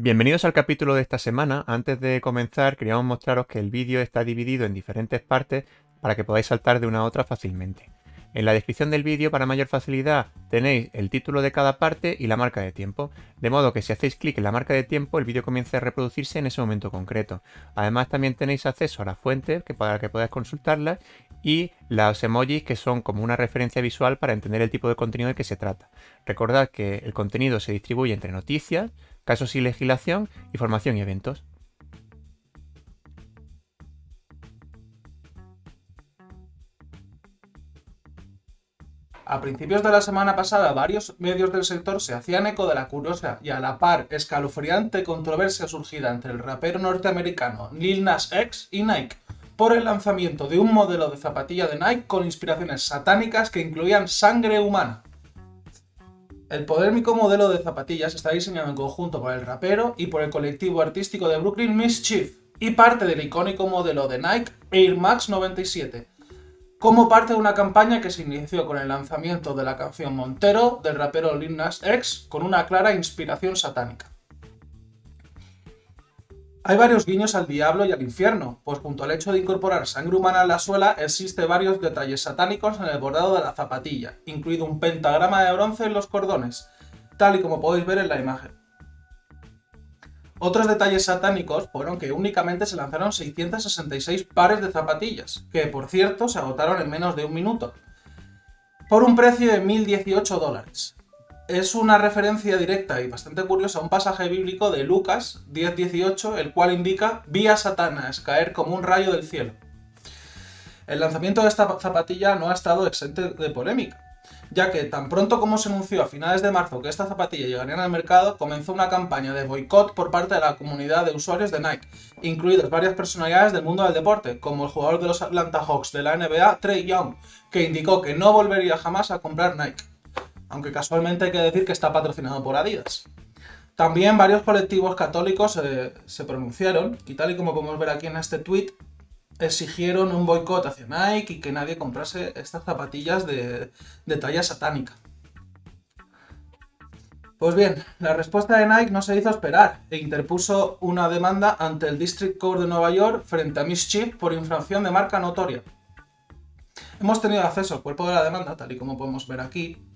Bienvenidos al capítulo de esta semana. Antes de comenzar, queríamos mostraros que el vídeo está dividido en diferentes partes para que podáis saltar de una a otra fácilmente. En la descripción del vídeo, para mayor facilidad, tenéis el título de cada parte y la marca de tiempo, de modo que si hacéis clic en la marca de tiempo, el vídeo comienza a reproducirse en ese momento concreto. Además, también tenéis acceso a las fuentes que para que podáis consultarlas y los emojis que son como una referencia visual para entender el tipo de contenido de que se trata. Recordad que el contenido se distribuye entre noticias, casos y legislación y formación y eventos. A principios de la semana pasada, varios medios del sector se hacían eco de la curiosa y a la par escalofriante controversia surgida entre el rapero norteamericano Lil Nas X y Nike por el lanzamiento de un modelo de zapatilla de Nike con inspiraciones satánicas que incluían sangre humana. El polémico modelo de zapatillas está diseñado en conjunto por el rapero y por el colectivo artístico de Brooklyn Mischief y parte del icónico modelo de Nike Air Max 97, como parte de una campaña que se inició con el lanzamiento de la canción Montero del rapero Lil Nas X con una clara inspiración satánica. Hay varios guiños al diablo y al infierno, pues junto al hecho de incorporar sangre humana a la suela, existe varios detalles satánicos en el bordado de la zapatilla, incluido un pentagrama de bronce en los cordones, tal y como podéis ver en la imagen. Otros detalles satánicos fueron que únicamente se lanzaron 666 pares de zapatillas, que por cierto se agotaron en menos de un minuto, por un precio de 1.018 dólares es una referencia directa y bastante curiosa a un pasaje bíblico de Lucas 10:18, el cual indica, vi a Satanás caer como un rayo del cielo. El lanzamiento de esta zapatilla no ha estado exente de polémica, ya que tan pronto como se anunció a finales de marzo que esta zapatilla llegaría al mercado, comenzó una campaña de boicot por parte de la comunidad de usuarios de Nike, incluidas varias personalidades del mundo del deporte, como el jugador de los Atlanta Hawks de la NBA, Trey Young, que indicó que no volvería jamás a comprar Nike aunque casualmente hay que decir que está patrocinado por Adidas. También varios colectivos católicos eh, se pronunciaron y tal y como podemos ver aquí en este tweet, exigieron un boicot hacia Nike y que nadie comprase estas zapatillas de, de talla satánica. Pues bien, la respuesta de Nike no se hizo esperar e interpuso una demanda ante el District Court de Nueva York frente a Mischief por infracción de marca notoria. Hemos tenido acceso al cuerpo de la demanda, tal y como podemos ver aquí,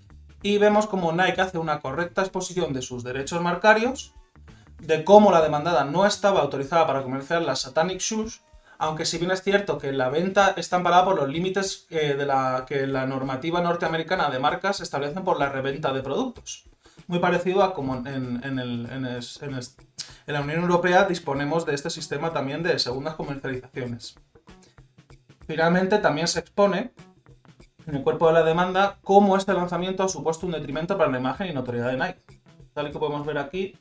y vemos como Nike hace una correcta exposición de sus derechos marcarios, de cómo la demandada no estaba autorizada para comerciar las Satanic Shoes, aunque si bien es cierto que la venta está amparada por los límites eh, de la, que la normativa norteamericana de marcas establece por la reventa de productos. Muy parecido a como en, la Unión Europea disponemos de este sistema también de segundas comercializaciones. Finalmente también se expone en el cuerpo de la demanda cómo este lanzamiento ha supuesto un detrimento para la imagen y notoriedad de Nike. Tal y como podemos ver aquí,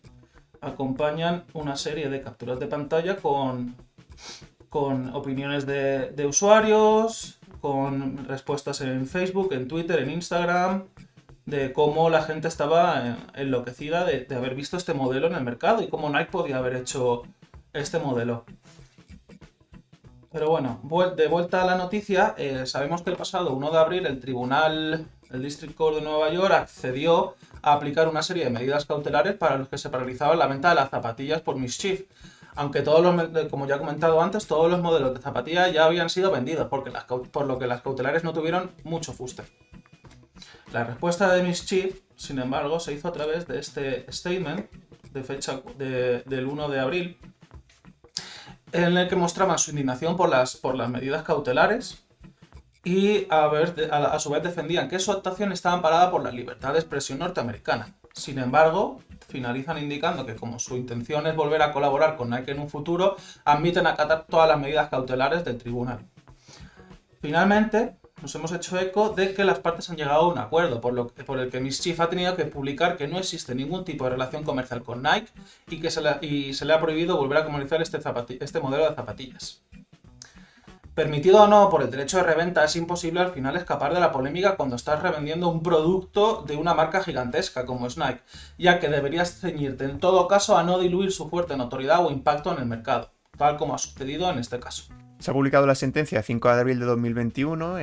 acompañan una serie de capturas de pantalla con, con opiniones de, usuarios, con respuestas en Facebook, en Twitter, en Instagram, de cómo la gente estaba eh, enloquecida de, haber visto este modelo en el mercado y cómo Nike podía haber hecho este modelo. Pero bueno, de vuelta a la noticia, eh, sabemos que el pasado 1 de abril el tribunal, el District Court de Nueva York, accedió a aplicar una serie de medidas cautelares para los que se paralizaba la venta de las zapatillas por mischief. Aunque todos los, eh, como ya he comentado antes, todos los modelos de zapatillas ya habían sido vendidos, porque las, por lo que las cautelares no tuvieron mucho fuste. La respuesta de Mischief, sin embargo, se hizo a través de este statement de fecha del 1 de abril, en el que mostraban su indignación por las, por las medidas cautelares y a, ver, a, a, su vez defendían que su actuación estaba amparada por la libertad de expresión norteamericana. Sin embargo, finalizan indicando que como su intención es volver a colaborar con Nike en un futuro, admiten acatar todas las medidas cautelares del tribunal. Finalmente, nos hemos hecho eco de que las partes han llegado a un acuerdo, por, el que Miss Chief ha tenido que publicar que no existe ningún tipo de relación comercial con Nike y que se le, ha prohibido volver a comercializar este, este modelo de zapatillas. Permitido o no por el derecho de reventa, es imposible al final escapar de la polémica cuando estás revendiendo un producto de una marca gigantesca como es Nike, ya que deberías ceñirte en todo caso a no diluir su fuerte notoriedad o impacto en el mercado, tal como ha sucedido en este caso. Se ha publicado la sentencia 5 de abril de 2021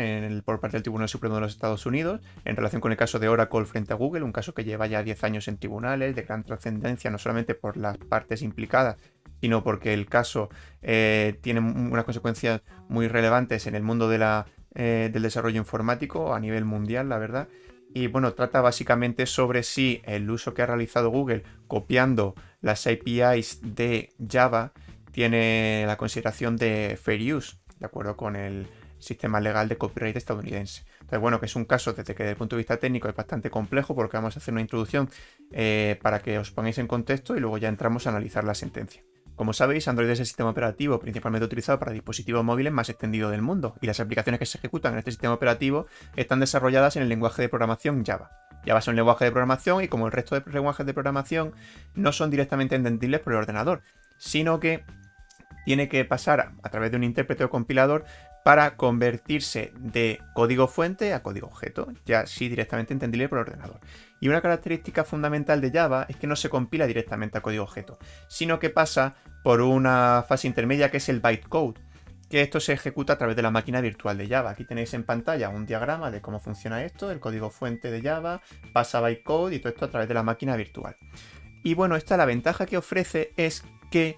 por parte del Tribunal Supremo de los Estados Unidos en relación con el caso de Oracle frente a Google, un caso que lleva ya 10 años en tribunales, de gran trascendencia no solamente por las partes implicadas, sino porque el caso eh, tiene unas consecuencias muy relevantes en el mundo eh, del desarrollo informático a nivel mundial, la verdad. Y bueno, trata básicamente sobre si el uso que ha realizado Google copiando las APIs de Java tiene la consideración de fair use, de acuerdo con el sistema legal de copyright estadounidense. Entonces, bueno, que es un caso desde que desde el punto de vista técnico es bastante complejo porque vamos a hacer una introducción eh, para que os pongáis en contexto y luego ya entramos a analizar la sentencia. Como sabéis, Android es el sistema operativo principalmente utilizado para dispositivos móviles más extendido del mundo, y las aplicaciones que se ejecutan en este sistema operativo están desarrolladas en el lenguaje de programación Java. Java es un lenguaje de programación y como el resto de lenguajes de programación no son directamente entendibles por el ordenador, sino que tiene que pasar a través de un intérprete o compilador para convertirse de código fuente a código objeto, ya sí directamente entendible por el ordenador. Y una característica fundamental de Java es que no se compila directamente a código objeto, sino que pasa por una fase intermedia que es el bytecode, que esto se ejecuta a través de la máquina virtual de Java. Aquí tenéis en pantalla un diagrama de cómo funciona esto, el código fuente de Java, pasa bytecode y todo esto a través de la máquina virtual. Y bueno, esta la ventaja que ofrece es que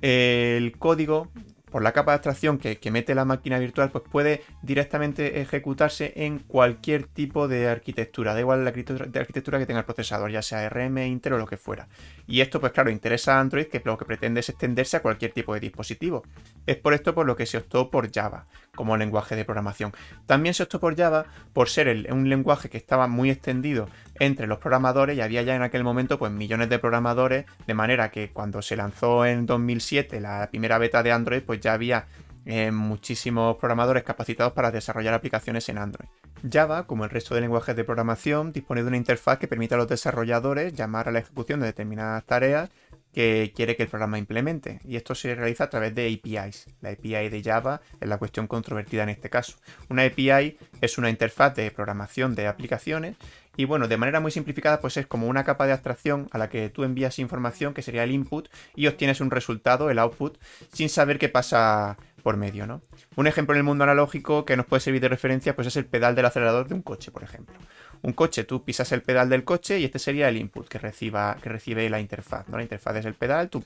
eh, el código por la capa de abstracción que, que, mete la máquina virtual, pues puede directamente ejecutarse en cualquier tipo de arquitectura, da igual la arquitectura, que tenga el procesador, ya sea RM, Intel o lo que fuera. Y esto, pues claro, interesa a Android, que lo que pretende es extenderse a cualquier tipo de dispositivo. Es por esto por lo que se optó por Java como lenguaje de programación. También se optó por Java por ser un lenguaje que estaba muy extendido entre los programadores y había ya en aquel momento pues millones de programadores, de manera que cuando se lanzó en 2007 la primera beta de Android, pues ya había eh, muchísimos programadores capacitados para desarrollar aplicaciones en Android. Java, como el resto de lenguajes de programación, dispone de una interfaz que permite a los desarrolladores llamar a la ejecución de determinadas tareas que quiere que el programa implemente. Y esto se realiza a través de APIs. La API de Java es la cuestión controvertida en este caso. Una API es una interfaz de programación de aplicaciones y bueno, de manera muy simplificada, pues es como una capa de abstracción a la que tú envías información, que sería el input, y obtienes un resultado, el output, sin saber qué pasa por medio, ¿no? Un ejemplo en el mundo analógico que nos puede servir de referencia, pues es el pedal del acelerador de un coche, por ejemplo. Un coche, tú pisas el pedal del coche y este sería el input que, que recibe la interfaz, ¿no? La interfaz es el pedal, tú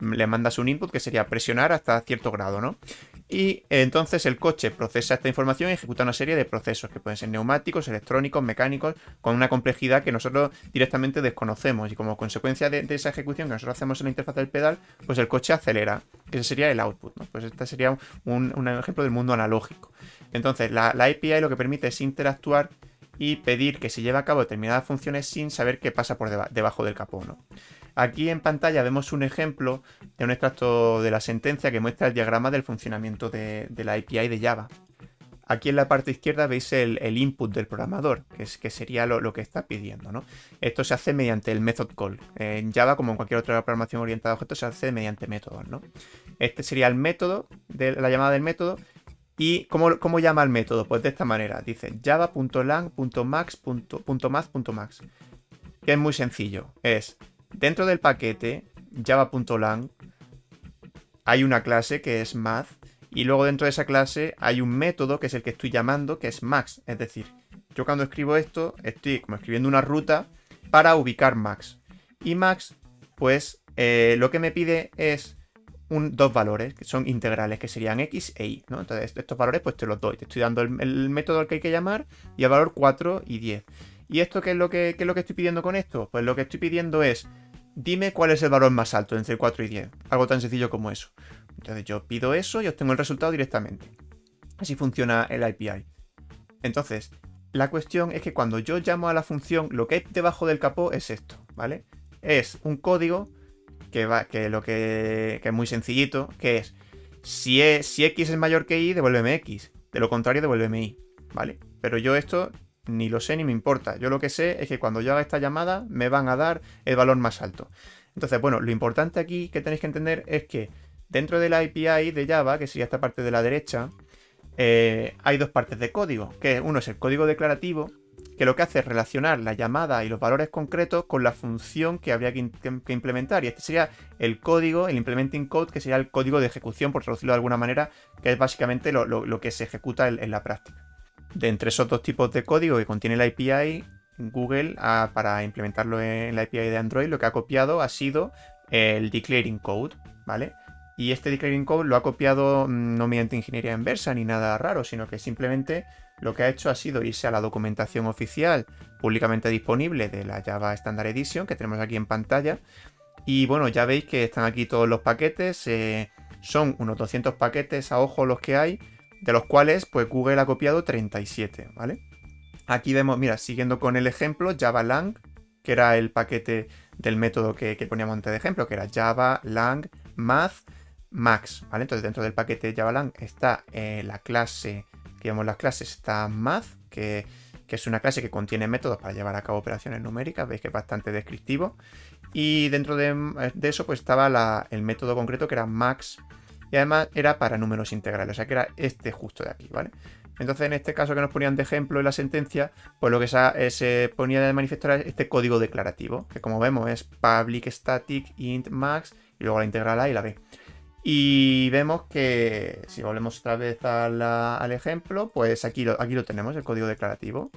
le mandas un input que sería presionar hasta cierto grado, ¿no? Y entonces el coche procesa esta información y ejecuta una serie de procesos que pueden ser neumáticos, electrónicos, mecánicos, con una complejidad que nosotros directamente desconocemos. Y como consecuencia de, esa ejecución que nosotros hacemos en la interfaz del pedal, pues el coche acelera, ese sería el output. ¿no? Pues este sería un, ejemplo del mundo analógico. Entonces la, API lo que permite es interactuar y pedir que se lleve a cabo determinadas funciones sin saber qué pasa por debajo del capó. ¿no? Aquí en pantalla vemos un ejemplo de un extracto de la sentencia que muestra el diagrama del funcionamiento de, la API de Java. Aquí en la parte izquierda veis el, input del programador, que, es, que sería lo, que está pidiendo. ¿no? Esto se hace mediante el method call. En Java, como en cualquier otra programación orientada a objetos, se hace mediante métodos. ¿no? Este sería el método, de la llamada del método. ¿Y cómo, llama el método? Pues de esta manera. Dice java.lang.max.max.max. Que es muy sencillo. Es Dentro del paquete java.lang hay una clase que es math y luego dentro de esa clase hay un método que es el que estoy llamando que es max. Es decir, yo cuando escribo esto estoy como escribiendo una ruta para ubicar max. Y max pues eh, lo que me pide es un, dos valores que son integrales, que serían x e y, Entonces estos valores pues te los doy, te estoy dando el, el método al que hay que llamar y el valor 4 y 10. ¿Y esto qué es, lo que, lo que estoy pidiendo con esto? Pues lo que estoy pidiendo es, dime cuál es el valor más alto entre 4 y 10. Algo tan sencillo como eso. Entonces yo pido eso y obtengo el resultado directamente. Así funciona el API. Entonces, la cuestión es que cuando yo llamo a la función, lo que hay debajo del capó es esto, ¿vale? Es un código que va, que lo que, es muy sencillito, que es si, es si, X es mayor que Y, devuélveme X. De lo contrario, devuélveme Y, ¿vale? Pero yo esto ni lo sé ni me importa. Yo lo que sé es que cuando yo haga esta llamada me van a dar el valor más alto. Entonces, bueno, lo importante aquí que tenéis que entender es que dentro de la API de Java, que sería esta parte de la derecha, eh, hay dos partes de código, que uno es el código declarativo, que lo que hace es relacionar la llamada y los valores concretos con la función que habría que, implementar. Y este sería el código, el implementing code, que sería el código de ejecución, por traducirlo de alguna manera, que es básicamente lo, que se ejecuta en la práctica de entre esos dos tipos de código que contiene la API, Google, para implementarlo en la API de Android, lo que ha copiado ha sido el declaring code, ¿vale? Y este declaring code lo ha copiado mm, no mediante ingeniería inversa ni nada raro, sino que simplemente lo que ha hecho ha sido irse a la documentación oficial públicamente disponible de la Java Standard Edition que tenemos aquí en pantalla. Y bueno, ya veis que están aquí todos los paquetes, eh, son unos 200 paquetes a ojo los que hay, de los cuales pues Google ha copiado 37, ¿vale? Aquí vemos, mira, siguiendo con el ejemplo, java.lang, que era el paquete del método que, que poníamos antes de ejemplo, que era java.lang.math.max, ¿vale? Entonces dentro del paquete java.lang está eh, la clase, que vemos las clases, está Math, que, es una clase que contiene métodos para llevar a cabo operaciones numéricas, veis que es bastante descriptivo, y dentro de, eso pues estaba el método concreto que era Max, y además era para números integrales, o sea que era este justo de aquí, ¿vale? Entonces, en este caso que nos ponían de ejemplo en la sentencia, pues lo que eh, se, ponía de manifestar era este código declarativo, que como vemos es public static int max y luego la integral A y la B. Y vemos que si volvemos otra vez al ejemplo, pues aquí aquí lo tenemos, el código declarativo.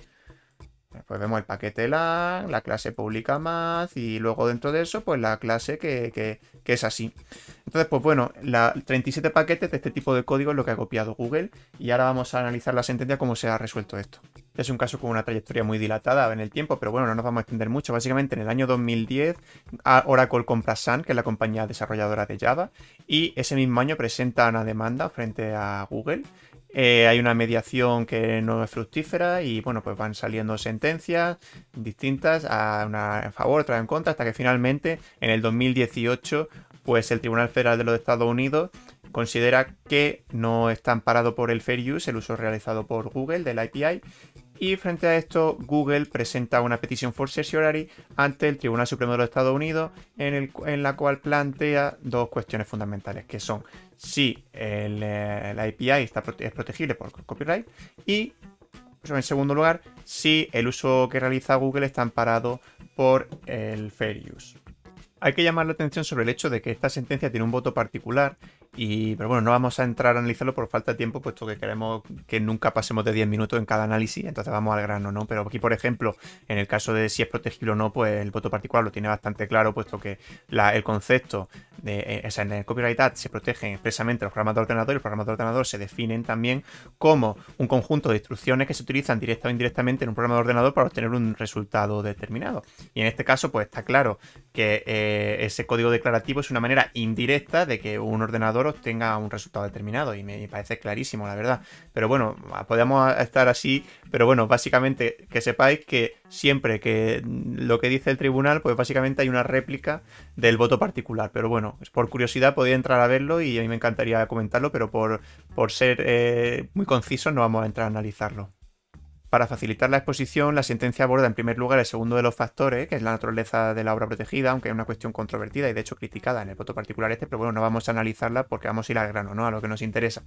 Pues vemos el paquete LAN, la clase pública math y luego dentro de eso, pues la clase que, es así. Entonces, pues bueno, 37 paquetes de este tipo de código es lo que ha copiado Google y ahora vamos a analizar la sentencia cómo se ha resuelto esto. Es un caso con una trayectoria muy dilatada en el tiempo, pero bueno, no nos vamos a extender mucho. Básicamente en el año 2010 Oracle compra Sun, que es la compañía desarrolladora de Java, y ese mismo año presenta una demanda frente a Google eh, hay una mediación que no es fructífera y bueno, pues van saliendo sentencias distintas, a una en favor, otra en contra, hasta que finalmente en el 2018, pues el Tribunal Federal de los Estados Unidos considera que no está amparado por el fair use, el uso realizado por Google del API, y frente a esto, Google presenta una petición for certiorari ante el Tribunal Supremo de los Estados Unidos, en, la cual plantea dos cuestiones fundamentales, que son si el, eh, la API está, es protegible por copyright y, pues, en segundo lugar, si el uso que realiza Google está amparado por el fair use. Hay que llamar la atención sobre el hecho de que esta sentencia tiene un voto particular y, pero bueno, no vamos a entrar a analizarlo por falta de tiempo, puesto que queremos que nunca pasemos de 10 minutos en cada análisis, entonces vamos al grano, ¿no? Pero aquí, por ejemplo, en el caso de si es protegible o no, pues el voto particular lo tiene bastante claro, puesto que el concepto de, esa eh, en el copyright act se protegen expresamente los programas de ordenador y los programas de ordenador se definen también como un conjunto de instrucciones que se utilizan directa o indirectamente en un programa de ordenador para obtener un resultado determinado. Y en este caso, pues está claro que eh, ese código declarativo es una manera indirecta de que un ordenador tenga obtenga un resultado determinado y me parece clarísimo, la verdad. Pero bueno, podemos estar así, pero bueno, básicamente que sepáis que siempre que lo que dice el tribunal, pues básicamente hay una réplica del voto particular. Pero bueno, por curiosidad podéis entrar a verlo y a mí me encantaría comentarlo, pero por, por ser eh, muy conciso no vamos a entrar a analizarlo. Para facilitar la exposición, la sentencia aborda en primer lugar el segundo de los factores, que es la naturaleza de la obra protegida, aunque es una cuestión controvertida y de hecho criticada en el voto particular este, pero bueno, no vamos a analizarla porque vamos a ir al grano, ¿no? A lo que nos interesa.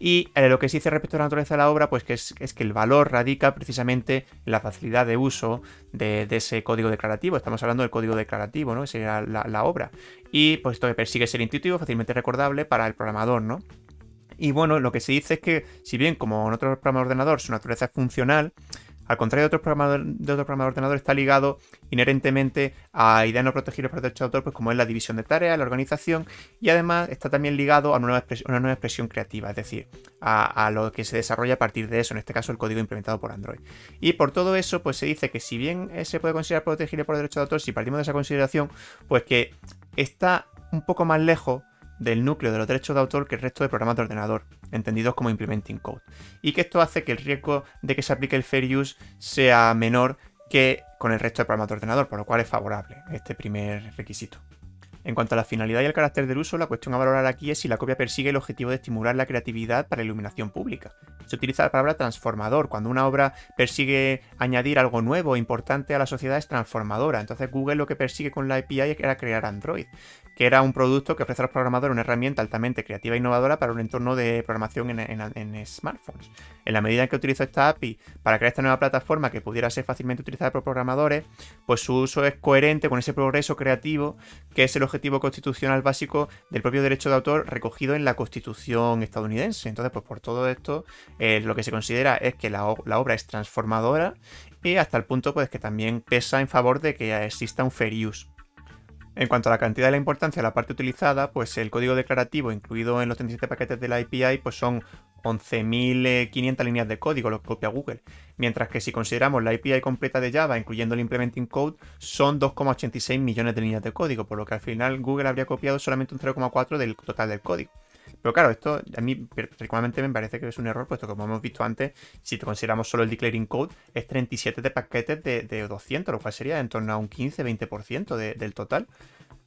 Y eh, lo que se dice respecto a la naturaleza de la obra, pues que es, que el valor radica precisamente en la facilidad de uso de, ese código declarativo. Estamos hablando del código declarativo, ¿no? Esa la, obra. Y pues esto que persigue ser intuitivo, fácilmente recordable para el programador, ¿no? Y bueno, lo que se dice es que, si bien como en otros programas de ordenador su naturaleza es funcional, al contrario de otros programas de, otro programa ordenador, está ligado inherentemente a ideas no protegidas por derechos de autor, pues como es la división de tareas, la organización, y además está también ligado a una nueva expresión, una nueva expresión creativa, es decir, a, lo que se desarrolla a partir de eso, en este caso el código implementado por Android. Y por todo eso, pues se dice que si bien se puede considerar protegido por derecho de autor, si partimos de esa consideración, pues que está un poco más lejos del núcleo de los derechos de autor que el resto de programa de ordenador, entendidos como implementing code. Y que esto hace que el riesgo de que se aplique el fair use sea menor que con el resto de programa de ordenador, por lo cual es favorable este primer requisito. En cuanto a la finalidad y el carácter del uso, la cuestión a valorar aquí es si la copia persigue el objetivo de estimular la creatividad para la iluminación pública. Se utiliza la palabra transformador. Cuando una obra persigue añadir algo nuevo, e importante a la sociedad, es transformadora. Entonces Google lo que persigue con la API era crear Android, que era un producto que ofrece a los programadores una herramienta altamente creativa e innovadora para un entorno de programación en, en smartphones. En la medida en que utilizó esta API para crear esta nueva plataforma que pudiera ser fácilmente utilizada por programadores, pues su uso es coherente con ese progreso creativo que es el objetivo objetivo constitucional básico del propio derecho de autor recogido en la Constitución estadounidense. Entonces, pues por todo esto, eh, lo que se considera es que la, obra es transformadora y hasta el punto pues que también pesa en favor de que exista un fair use. En cuanto a la cantidad y la importancia de la parte utilizada, pues el código declarativo incluido en los 37 paquetes de la API pues son 11.500 líneas de código, lo copia Google. Mientras que si consideramos la API completa de Java, incluyendo el implementing code, son 2,86 millones de líneas de código, por lo que al final Google habría copiado solamente un 0,4 del total del código. Pero claro, esto a mí particularmente me parece que es un error, puesto que como hemos visto antes, si te consideramos solo el declaring code, es 37 de paquetes de, 200, lo cual sería en torno a un 15-20% del total.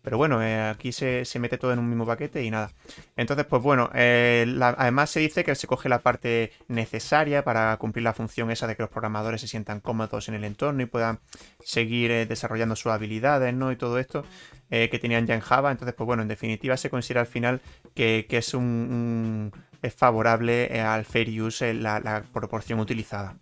Pero bueno, eh, aquí se, mete todo en un mismo paquete y nada. Entonces, pues bueno, eh, además se dice que se coge la parte necesaria para cumplir la función esa de que los programadores se sientan cómodos en el entorno y puedan seguir eh, desarrollando sus habilidades, ¿no? Y todo esto que tenían ya en Java. Entonces, pues bueno, en definitiva se considera al final que, es un, favorable al fair use la proporción utilizada.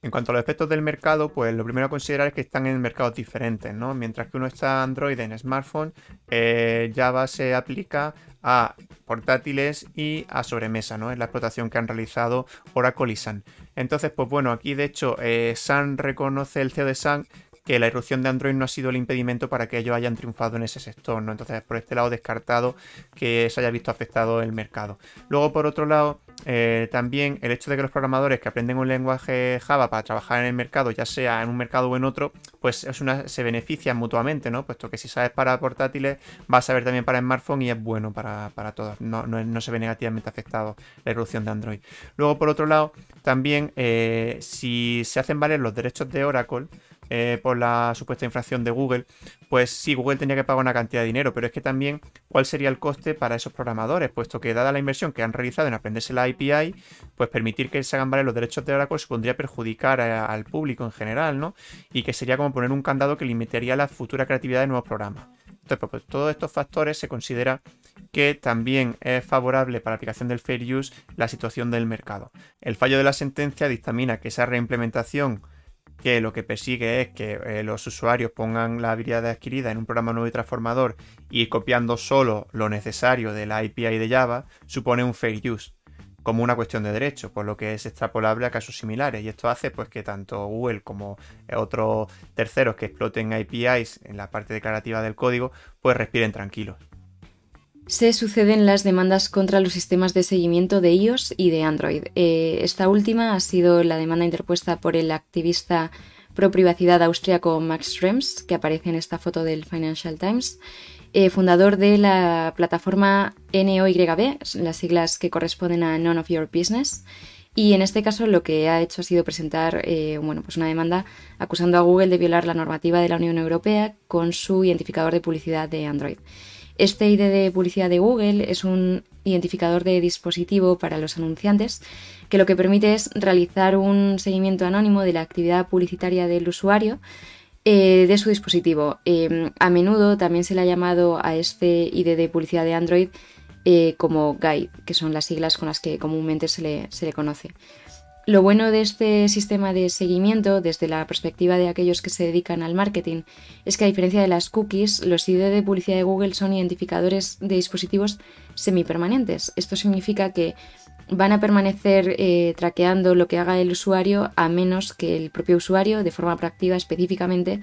En cuanto a los efectos del mercado, pues lo primero a considerar es que están en mercados diferentes, ¿no? Mientras que uno está Android en smartphone, eh, Java se aplica a portátiles y a sobremesa, ¿no? Es la explotación que han realizado Oracle y Sun. Entonces, pues bueno, aquí de hecho eh, Sun reconoce, el CEO de Sun que la irrupción de Android no ha sido el impedimento para que ellos hayan triunfado en ese sector, ¿no? Entonces, por este lado, descartado que se haya visto afectado el mercado. Luego, por otro lado, eh, también el hecho de que los programadores que aprenden un lenguaje Java para trabajar en el mercado, ya sea en un mercado o en otro, pues es se benefician mutuamente, ¿no? Puesto que si sabes para portátiles, vas a saber también para smartphone y es bueno para, para todos. No, se ve negativamente afectado la evolución de Android. Luego, por otro lado, también eh, si se hacen valer los derechos de Oracle, eh, por la supuesta infracción de Google, pues si Google tenía que pagar una cantidad de dinero, pero es que también, ¿cuál sería el coste para esos programadores? Puesto que, dada la inversión que han realizado en aprenderse la API, pues permitir que se hagan valer los derechos de Oracle supondría perjudicar al público en general, ¿no? Y que sería como poner un candado que limitaría la futura creatividad de nuevos programas. Entonces, pues, pues, todos estos factores se considera que también es favorable para la aplicación del fair use la situación del mercado. El fallo de la sentencia dictamina que esa reimplementación que lo que persigue es que eh, los usuarios pongan la habilidad adquirida en un programa nuevo y transformador y copiando solo lo necesario de la API de Java supone un fair use como una cuestión de derecho, por lo que es extrapolable a casos similares. Y esto hace pues, que tanto Google como eh, otros terceros que exploten APIs en la parte declarativa del código, pues respiren tranquilos. Se suceden las demandas contra los sistemas de seguimiento de iOS y de Android. Eh, esta última ha sido la demanda interpuesta por el activista pro privacidad austríaco Max Schrems, que aparece en esta foto del Financial Times, eh, fundador de la plataforma NOYB, las siglas que corresponden a None of Your Business. Y en este caso lo que ha hecho ha sido presentar eh, bueno, pues una demanda acusando a Google de violar la normativa de la Unión Europea con su identificador de publicidad de Android. Este ID de publicidad de Google es un identificador de dispositivo para los anunciantes que lo que permite es realizar un seguimiento anónimo de la actividad publicitaria del usuario eh, de su dispositivo. Eh, a menudo también se le ha llamado a este ID de publicidad de Android eh, como Guide, que son las siglas con las que comúnmente se le, se le conoce. Lo bueno de este sistema de seguimiento, desde la perspectiva de aquellos que se dedican al marketing, es que a diferencia de las cookies, los ID de publicidad de Google son identificadores de dispositivos semipermanentes. Esto significa que van a permanecer eh, traqueando lo que haga el usuario a menos que el propio usuario, de forma proactiva específicamente,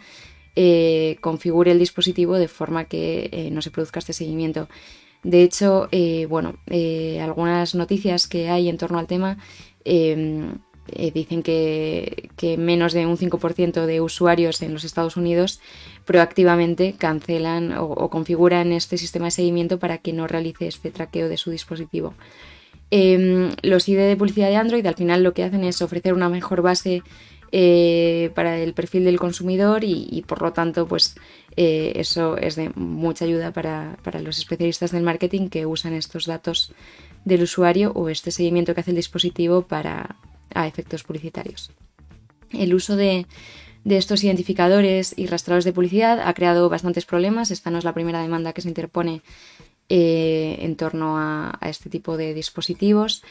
eh, configure el dispositivo de forma que eh, no se produzca este seguimiento. De hecho, bueno, algunas noticias que hay en torno al tema em, dicen que, menos de un 5% de usuarios en los Estados Unidos proactivamente cancelan o, o configuran este sistema de seguimiento para que no realice este traqueo de su dispositivo. Em, los ID de publicidad de Android al final lo que hacen es ofrecer una mejor base eh, para el perfil del consumidor y, por lo tanto pues eh, eso es de mucha ayuda para, los especialistas del marketing que usan estos datos del usuario o este seguimiento que hace el dispositivo para a efectos publicitarios. El uso de, de estos identificadores y rastreadores de publicidad ha creado bastantes problemas. Esta no es la primera demanda que se interpone eh, en torno a, este tipo de dispositivos.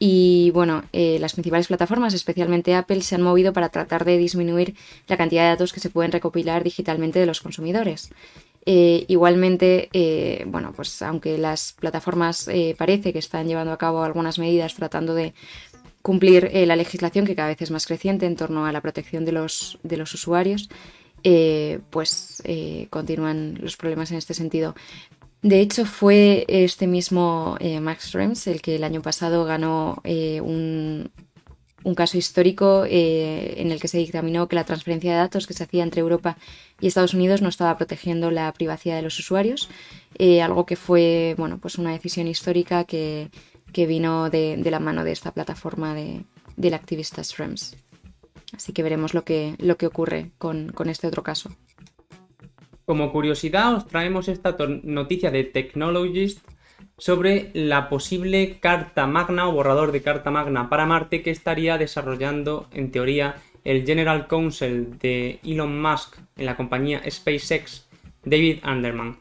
Y bueno, eh, las principales plataformas, especialmente Apple, se han movido para tratar de disminuir la cantidad de datos que se pueden recopilar digitalmente de los consumidores. Eh, igualmente, bueno, pues aunque las plataformas parece que están llevando a cabo algunas medidas tratando de cumplir la legislación que cada vez es más creciente en torno a la protección de los, de los usuarios, pues continúan los problemas en este sentido. De hecho, fue este mismo eh, Max Rems el que el año pasado ganó eh, un, caso histórico eh, en el que se dictaminó que la transferencia de datos que se hacía entre Europa y Estados Unidos no estaba protegiendo la privacidad de los usuarios, algo que fue bueno, pues una decisión histórica que, vino de, la mano de esta plataforma de, del activista REMS. Así que veremos lo que, lo que ocurre con, con este otro caso. Como curiosidad, os traemos esta noticia de Technologist sobre la posible carta magna o borrador de carta magna para Marte que estaría desarrollando, en teoría, el General Counsel de Elon Musk en la compañía SpaceX, David Anderman.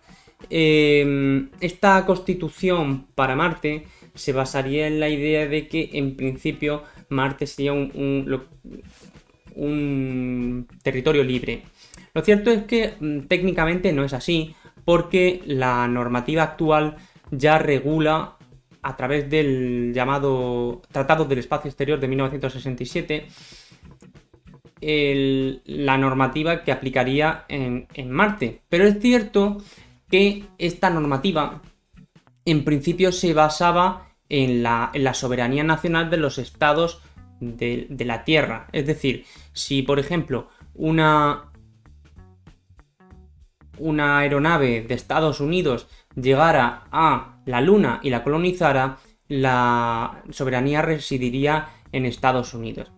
Em, esta constitución para Marte se basaría en la idea de que, en principio, Marte sería un territorio libre lo cierto es que mm, técnicamente no es así, porque la normativa actual ya regula a través del llamado Tratado del Espacio Exterior de 1967 la normativa que aplicaría en, Marte. Pero es cierto que esta normativa en principio se basaba en la, soberanía nacional de los estados de, de, la Tierra. Es decir, si por ejemplo una, una aeronave de Estados Unidos llegara a la Luna y la colonizara, la soberanía residiría en Estados Unidos.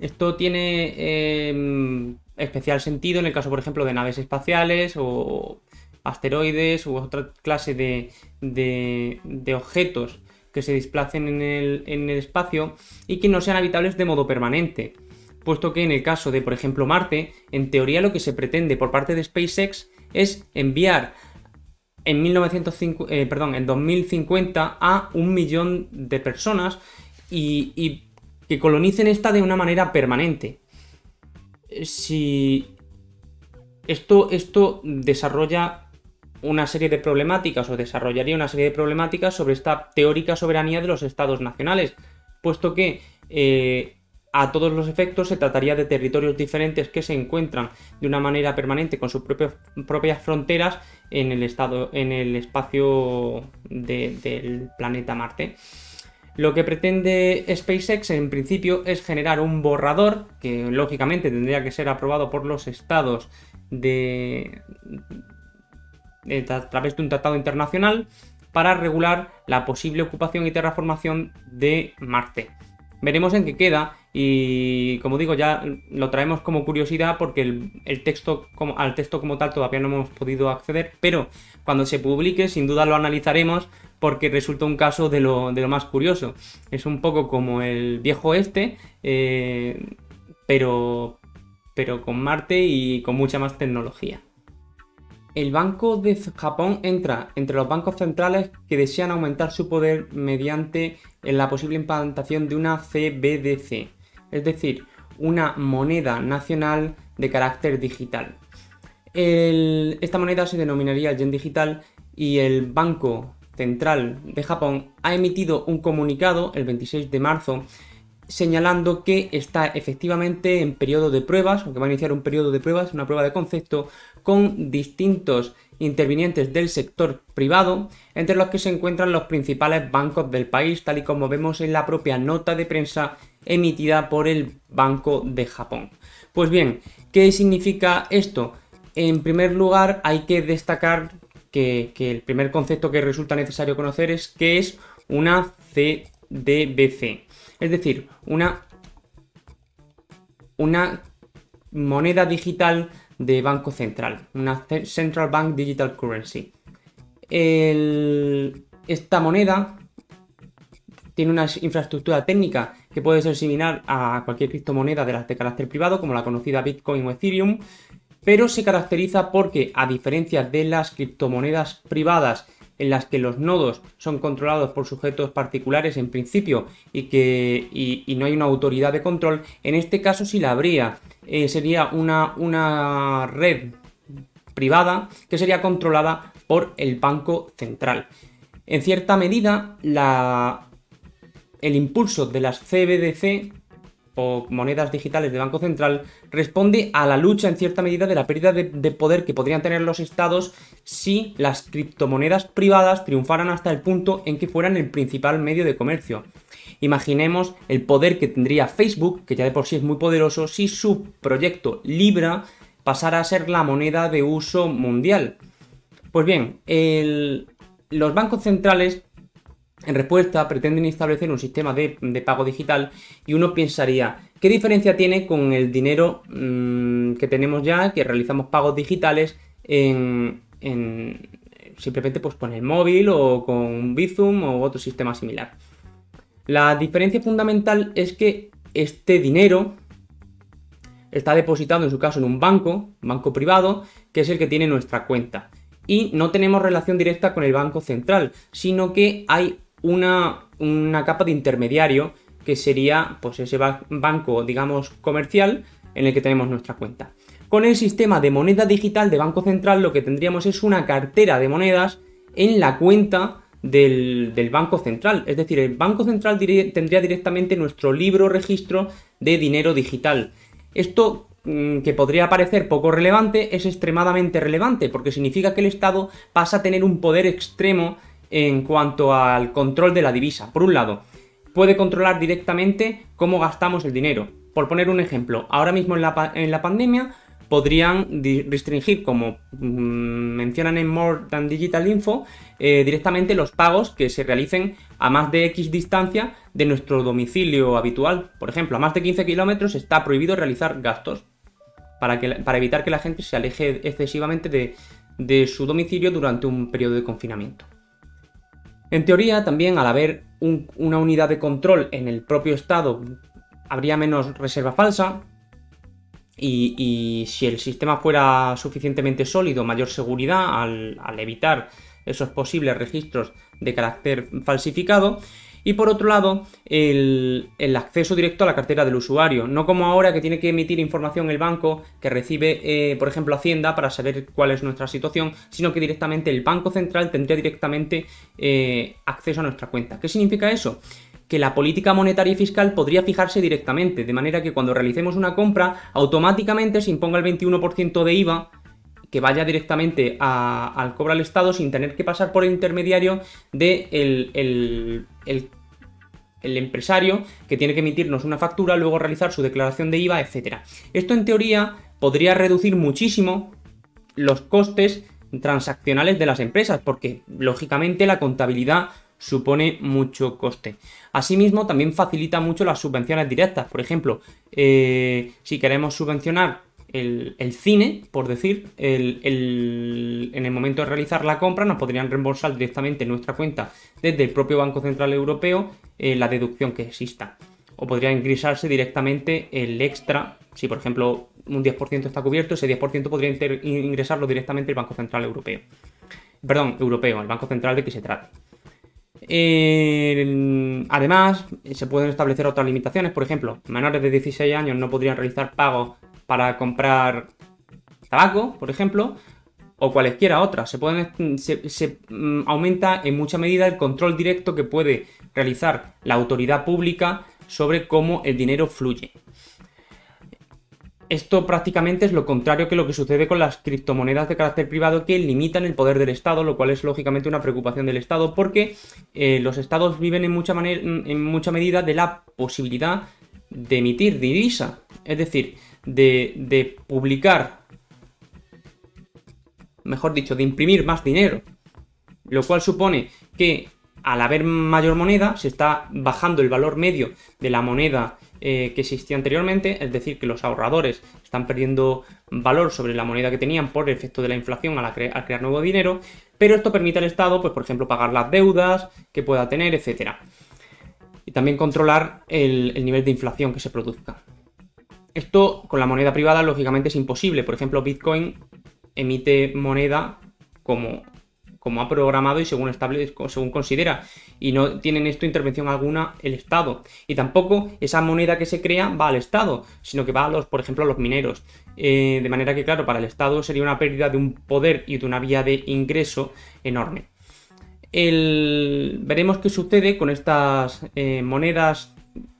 Esto tiene em, especial sentido en el caso, por ejemplo, de naves espaciales o asteroides u otra clase de, objetos que se desplacen en el, en el espacio y que no sean habitables de modo permanente puesto que en el caso de, por ejemplo, Marte, en teoría lo que se pretende por parte de SpaceX es enviar en, eh, perdón, en 2050 a un millón de personas y, que colonicen esta de una manera permanente. Eh, si esto, esto desarrolla una serie de problemáticas o desarrollaría una serie de problemáticas sobre esta teórica soberanía de los estados nacionales, puesto que eh, a todos los efectos se trataría de territorios diferentes que se encuentran de una manera permanente con sus propias fronteras en el, estado, en el espacio del planeta Marte. Lo que pretende SpaceX en principio es generar un borrador que lógicamente tendría que ser aprobado por los estados de, a través de un tratado internacional para regular la posible ocupación y terraformación de Marte. Veremos en qué queda y como digo ya lo traemos como curiosidad porque el, texto al texto como tal todavía no hemos podido acceder, pero cuando se publique sin duda lo analizaremos porque resulta un caso de lo, más curioso. Es un poco como el viejo este, eh, pero, pero con Marte y con mucha más tecnología. El Banco de Japón entra entre los bancos centrales que desean aumentar su poder mediante eh, la posible implantación de una CBDC, es decir, una moneda nacional de carácter digital. esta moneda se denominaría yen digital y el Banco Central de Japón ha emitido un comunicado el 26 de marzo señalando que está efectivamente en periodo de pruebas, o que va a iniciar un periodo de pruebas, una prueba de concepto, con distintos intervinientes del sector privado, entre los que se encuentran los principales bancos del país, tal y como vemos en la propia nota de prensa emitida por el Banco de Japón. Pues bien, ¿qué significa esto? En primer lugar, hay que destacar que, el primer concepto que resulta necesario conocer es que es una CDBC, es decir, una, una moneda digital de Banco Central, una Central Bank Digital Currency. esta moneda tiene una infraestructura técnica que puede ser similar a cualquier criptomoneda de carácter privado, como la conocida Bitcoin o Ethereum, pero se caracteriza porque, a diferencia de las criptomonedas privadas en las que los nodos son controlados por sujetos particulares en principio y que no hay una autoridad de control, en este caso sí la habría. Eh, sería una, una red privada que sería controlada por el Banco Central. En cierta medida, la, el impulso de las CBDC o monedas digitales de Banco Central responde a la lucha en cierta medida de la pérdida de, de, poder que podrían tener los estados si las criptomonedas privadas triunfaran hasta el punto en que fueran el principal medio de comercio. Imaginemos el poder que tendría Facebook, que ya de por sí es muy poderoso, si su proyecto Libra pasara a ser la moneda de uso mundial. Pues bien, los bancos centrales en respuesta, pretenden establecer un sistema de, pago digital y uno pensaría, ¿qué diferencia tiene con el dinero mm, que tenemos ya, que realizamos pagos digitales en, simplemente pues, con el móvil o con Bizum o otro sistema similar. La diferencia fundamental es que este dinero está depositado en su caso en un banco, banco privado, que es el que tiene nuestra cuenta. Y no tenemos relación directa con el banco central, sino que hay una, capa de intermediario que sería pues ese banco, digamos, comercial en el que tenemos nuestra cuenta. Con el sistema de moneda digital de Banco Central lo que tendríamos es una cartera de monedas en la cuenta del, Banco Central. Es decir, el Banco Central tendría directamente nuestro libro registro de dinero digital. Esto mm, que podría parecer poco relevante es extremadamente relevante porque significa que el Estado pasa a tener un poder extremo en cuanto al control de la divisa. Por un lado, puede controlar directamente cómo gastamos el dinero. Por poner un ejemplo, ahora mismo en la pandemia podrían restringir, como mm, mencionan en More Than Digital Info, eh, directamente los pagos que se realicen a más de X distancia de nuestro domicilio habitual. Por ejemplo, a más de 15 kilómetros está prohibido realizar gastos para, que, para evitar que la gente se aleje excesivamente de, su domicilio durante un periodo de confinamiento. En teoría, también al haber una unidad de control en el propio estado, habría menos reserva falsa, y, si el sistema fuera suficientemente sólido, mayor seguridad al, evitar esos posibles registros de carácter falsificado. Y por otro lado, el, acceso directo a la cartera del usuario. No como ahora que tiene que emitir información el banco que recibe, eh, por ejemplo, Hacienda para saber cuál es nuestra situación, sino que directamente el Banco Central tendría directamente eh, acceso a nuestra cuenta. ¿Qué significa eso? que la política monetaria y fiscal podría fijarse directamente, de manera que cuando realicemos una compra, automáticamente se imponga el 21% de IVA que vaya directamente al cobro al Estado sin tener que pasar por el intermediario de empresario que tiene que emitirnos una factura, luego realizar su declaración de IVA, etc. Esto en teoría podría reducir muchísimo los costes transaccionales de las empresas, porque lógicamente la contabilidad supone mucho coste. Asimismo, también facilita mucho las subvenciones directas. Por ejemplo, eh, si queremos subvencionar el, cine, por decir, en el momento de realizar la compra nos podrían reembolsar directamente en nuestra cuenta desde el propio Banco Central Europeo eh, la deducción que exista. O podría ingresarse directamente el extra, si por ejemplo un 10% está cubierto, ese 10% podría ingresarlo directamente el Banco Central Europeo. Perdón, europeo, el Banco Central de qué se trata. Eh, además, se pueden establecer otras limitaciones, por ejemplo, menores de 16 años no podrían realizar pagos para comprar tabaco, por ejemplo, o cualesquiera otra. Se, pueden, se mm, aumenta en mucha medida el control directo que puede realizar la autoridad pública sobre cómo el dinero fluye. Esto prácticamente es lo contrario que lo que sucede con las criptomonedas de carácter privado que limitan el poder del Estado, lo cual es lógicamente una preocupación del Estado porque eh, los Estados viven en mucha, manera, en mucha medida de la posibilidad de emitir divisa, es decir, de, de publicar, mejor dicho, de imprimir más dinero, lo cual supone que al haber mayor moneda se está bajando el valor medio de la moneda eh, que existía anteriormente, es decir, que los ahorradores están perdiendo valor sobre la moneda que tenían por el efecto de la inflación al, crear nuevo dinero, pero esto permite al Estado, pues por ejemplo, pagar las deudas que pueda tener, etcétera y también controlar el, nivel de inflación que se produzca. Esto con la moneda privada lógicamente es imposible. Por ejemplo, Bitcoin emite moneda como como ha programado y según, según considera. Y no tienen esto intervención alguna el Estado. Y tampoco esa moneda que se crea va al Estado, sino que va a los, por ejemplo, a los mineros. Eh, de manera que, claro, para el Estado sería una pérdida de un poder y de una vía de ingreso enorme. Veremos qué sucede con estas eh, monedas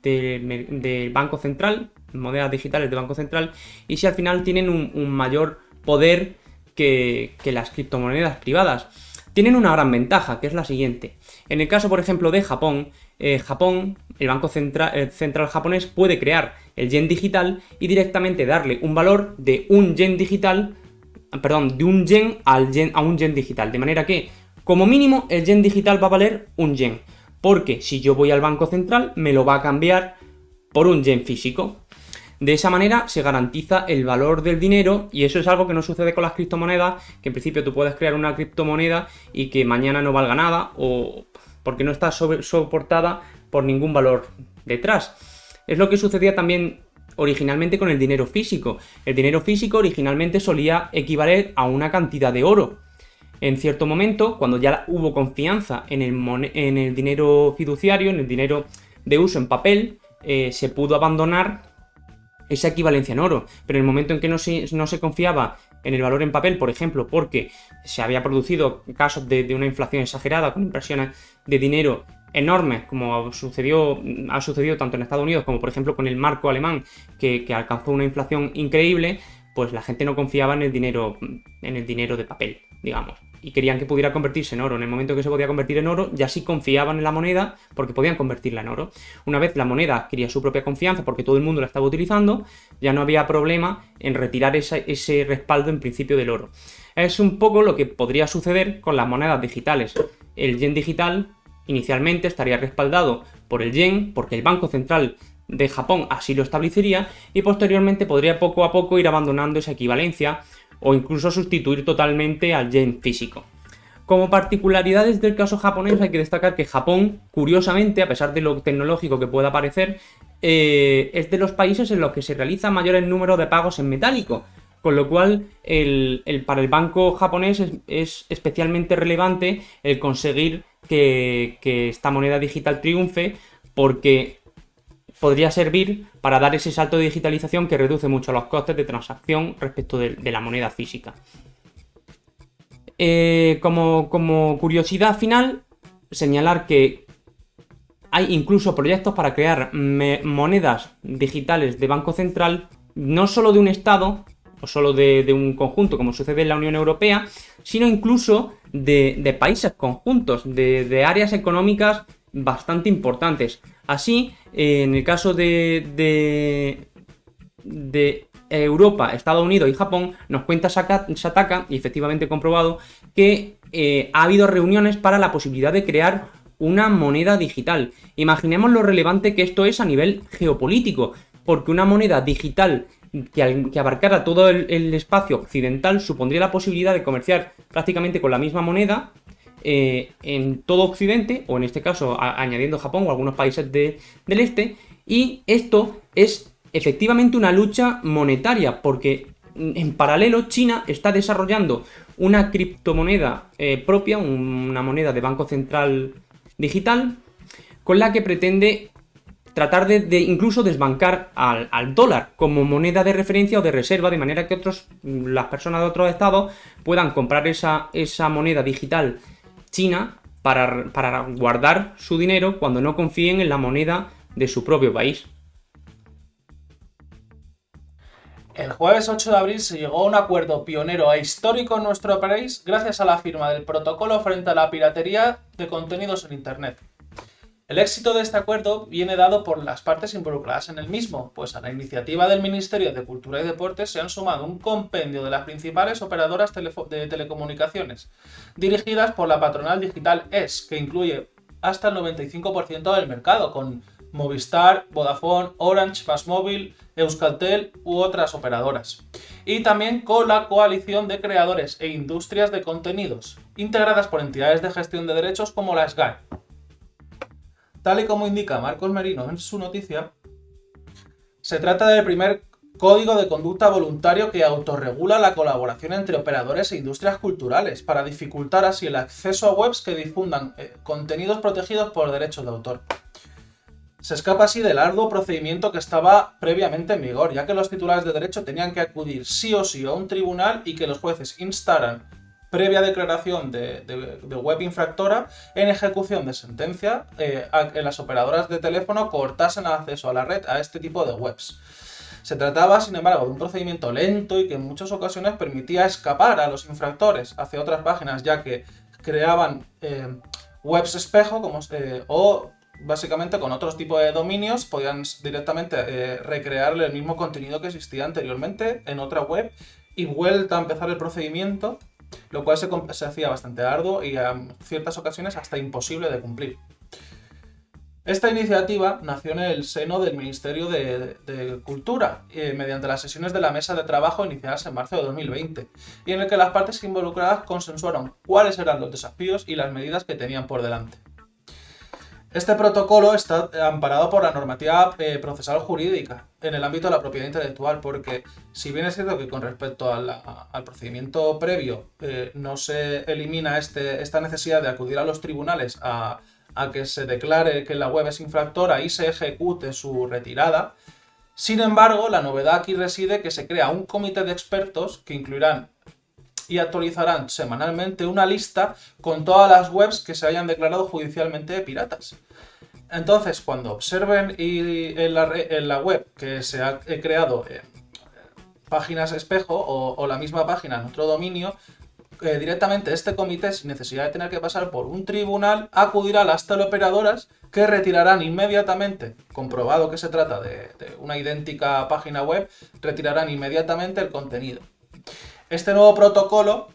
del de Banco Central, monedas digitales del Banco Central, y si al final tienen un, mayor poder que las criptomonedas privadas tienen una gran ventaja, que es la siguiente. En el caso, por ejemplo, de Japón, eh, Japón, el Banco Central, Central japonés puede crear el yen digital y directamente darle un valor de un yen digital, perdón, de un al yen a un yen digital. De manera que, como mínimo, el yen digital va a valer un yen. Porque si yo voy al Banco Central, me lo va a cambiar por un yen físico. De esa manera se garantiza el valor del dinero y eso es algo que no sucede con las criptomonedas, que en principio tú puedes crear una criptomoneda y que mañana no valga nada o porque no está soportada por ningún valor detrás. Es lo que sucedía también originalmente con el dinero físico. El dinero físico originalmente solía equivaler a una cantidad de oro. En cierto momento, cuando ya hubo confianza en el, dinero fiduciario, en el dinero de uso en papel, eh, se pudo abandonar esa equivalencia en oro. Pero en el momento en que no se, no se confiaba en el valor en papel, por ejemplo, porque se había producido casos de, una inflación exagerada con impresiones de dinero enormes, como sucedió, ha sucedido tanto en Estados Unidos como por ejemplo con el marco alemán, que, que alcanzó una inflación increíble, pues la gente no confiaba en el dinero, en el dinero de papel, digamos. Y querían que pudiera convertirse en oro. En el momento que se podía convertir en oro, ya sí confiaban en la moneda porque podían convertirla en oro. Una vez la moneda adquiría su propia confianza porque todo el mundo la estaba utilizando, ya no había problema en retirar ese respaldo en principio del oro. Es un poco lo que podría suceder con las monedas digitales. El yen digital inicialmente estaría respaldado por el yen porque el Banco Central de Japón así lo establecería y posteriormente podría poco a poco ir abandonando esa equivalencia o incluso sustituir totalmente al yen físico. Como particularidades del caso japonés hay que destacar que Japón, curiosamente, a pesar de lo tecnológico que pueda parecer, eh, es de los países en los que se realiza mayor número de pagos en metálico, con lo cual para el banco japonés es, especialmente relevante el conseguir que esta moneda digital triunfe porque podría servir para dar ese salto de digitalización que reduce mucho los costes de transacción respecto de, la moneda física. Eh, como, curiosidad final, señalar que hay incluso proyectos para crear monedas digitales de Banco Central, no solo de un Estado o solo de, un conjunto, como sucede en la Unión Europea, sino incluso de, países conjuntos, de, de, áreas económicas bastante importantes. Así, eh, en el caso de, de, Europa, Estados Unidos y Japón, nos cuenta Sataka, y efectivamente comprobado, que eh, ha habido reuniones para la posibilidad de crear una moneda digital. Imaginemos lo relevante que esto es a nivel geopolítico, porque una moneda digital que, abarcara todo el espacio occidental supondría la posibilidad de comerciar prácticamente con la misma moneda eh, en todo Occidente, o en este caso añadiendo Japón o algunos países del este, y esto es efectivamente una lucha monetaria, porque en paralelo China está desarrollando una criptomoneda eh, propia, una moneda de Banco Central Digital, con la que pretende tratar de, incluso desbancar al, dólar como moneda de referencia o de reserva, de manera que otros, las personas de otros estados puedan comprar esa, esa moneda digital China para, guardar su dinero cuando no confíen en la moneda de su propio país. El jueves 8 de abril se llegó a un acuerdo pionero e histórico en nuestro país gracias a la firma del protocolo frente a la piratería de contenidos en Internet, el éxito de este acuerdo viene dado por las partes involucradas en el mismo, pues a la iniciativa del Ministerio de Cultura y Deportes se han sumado un compendio de las principales operadoras de telecomunicaciones, dirigidas por la patronal digital ES, que incluye hasta el 95% del mercado, con Movistar, Vodafone, Orange, Fastmobile, Euskaltel u otras operadoras. Y también con la coalición de creadores e industrias de contenidos, integradas por entidades de gestión de derechos como la SGAE. Tal y como indica Marcos Merino en su noticia, se trata del primer código de conducta voluntario que autorregula la colaboración entre operadores e industrias culturales para dificultar así el acceso a webs que difundan eh, contenidos protegidos por derechos de autor. Se escapa así del arduo procedimiento que estaba previamente en vigor, ya que los titulares de derecho tenían que acudir sí o sí a un tribunal y que los jueces instaran previa declaración de, web infractora en ejecución de sentencia eh, a que las operadoras de teléfono cortasen el acceso a la red a este tipo de webs. Se trataba, sin embargo, de un procedimiento lento y que en muchas ocasiones permitía escapar a los infractores hacia otras páginas, ya que creaban eh, webs espejo como, eh, o básicamente con otros tipo de dominios podían directamente eh, recrear el mismo contenido que existía anteriormente en otra web y vuelta a empezar el procedimiento lo cual se, hacía bastante arduo y en ciertas ocasiones hasta imposible de cumplir. Esta iniciativa nació en el seno del Ministerio de, Cultura, eh, mediante las sesiones de la Mesa de Trabajo iniciadas en marzo de 2020, y en el que las partes involucradas consensuaron cuáles eran los desafíos y las medidas que tenían por delante. Este protocolo está amparado por la normativa eh, procesal jurídica en el ámbito de la propiedad intelectual, porque si bien es cierto que con respecto al procedimiento previo eh, no se elimina este, esta necesidad de acudir a los tribunales a, a que se declare que la web es infractora y se ejecute su retirada, sin embargo, la novedad aquí reside que se crea un comité de expertos que incluirán y actualizarán semanalmente una lista con todas las webs que se hayan declarado judicialmente piratas. Entonces, cuando observen en, la, web que se ha creado eh, páginas espejo o, la misma página en otro dominio, eh, directamente este comité, sin necesidad de tener que pasar por un tribunal, acudirá a las teleoperadoras que retirarán inmediatamente, comprobado que se trata de una idéntica página web, retirarán inmediatamente el contenido. Este nuevo protocolo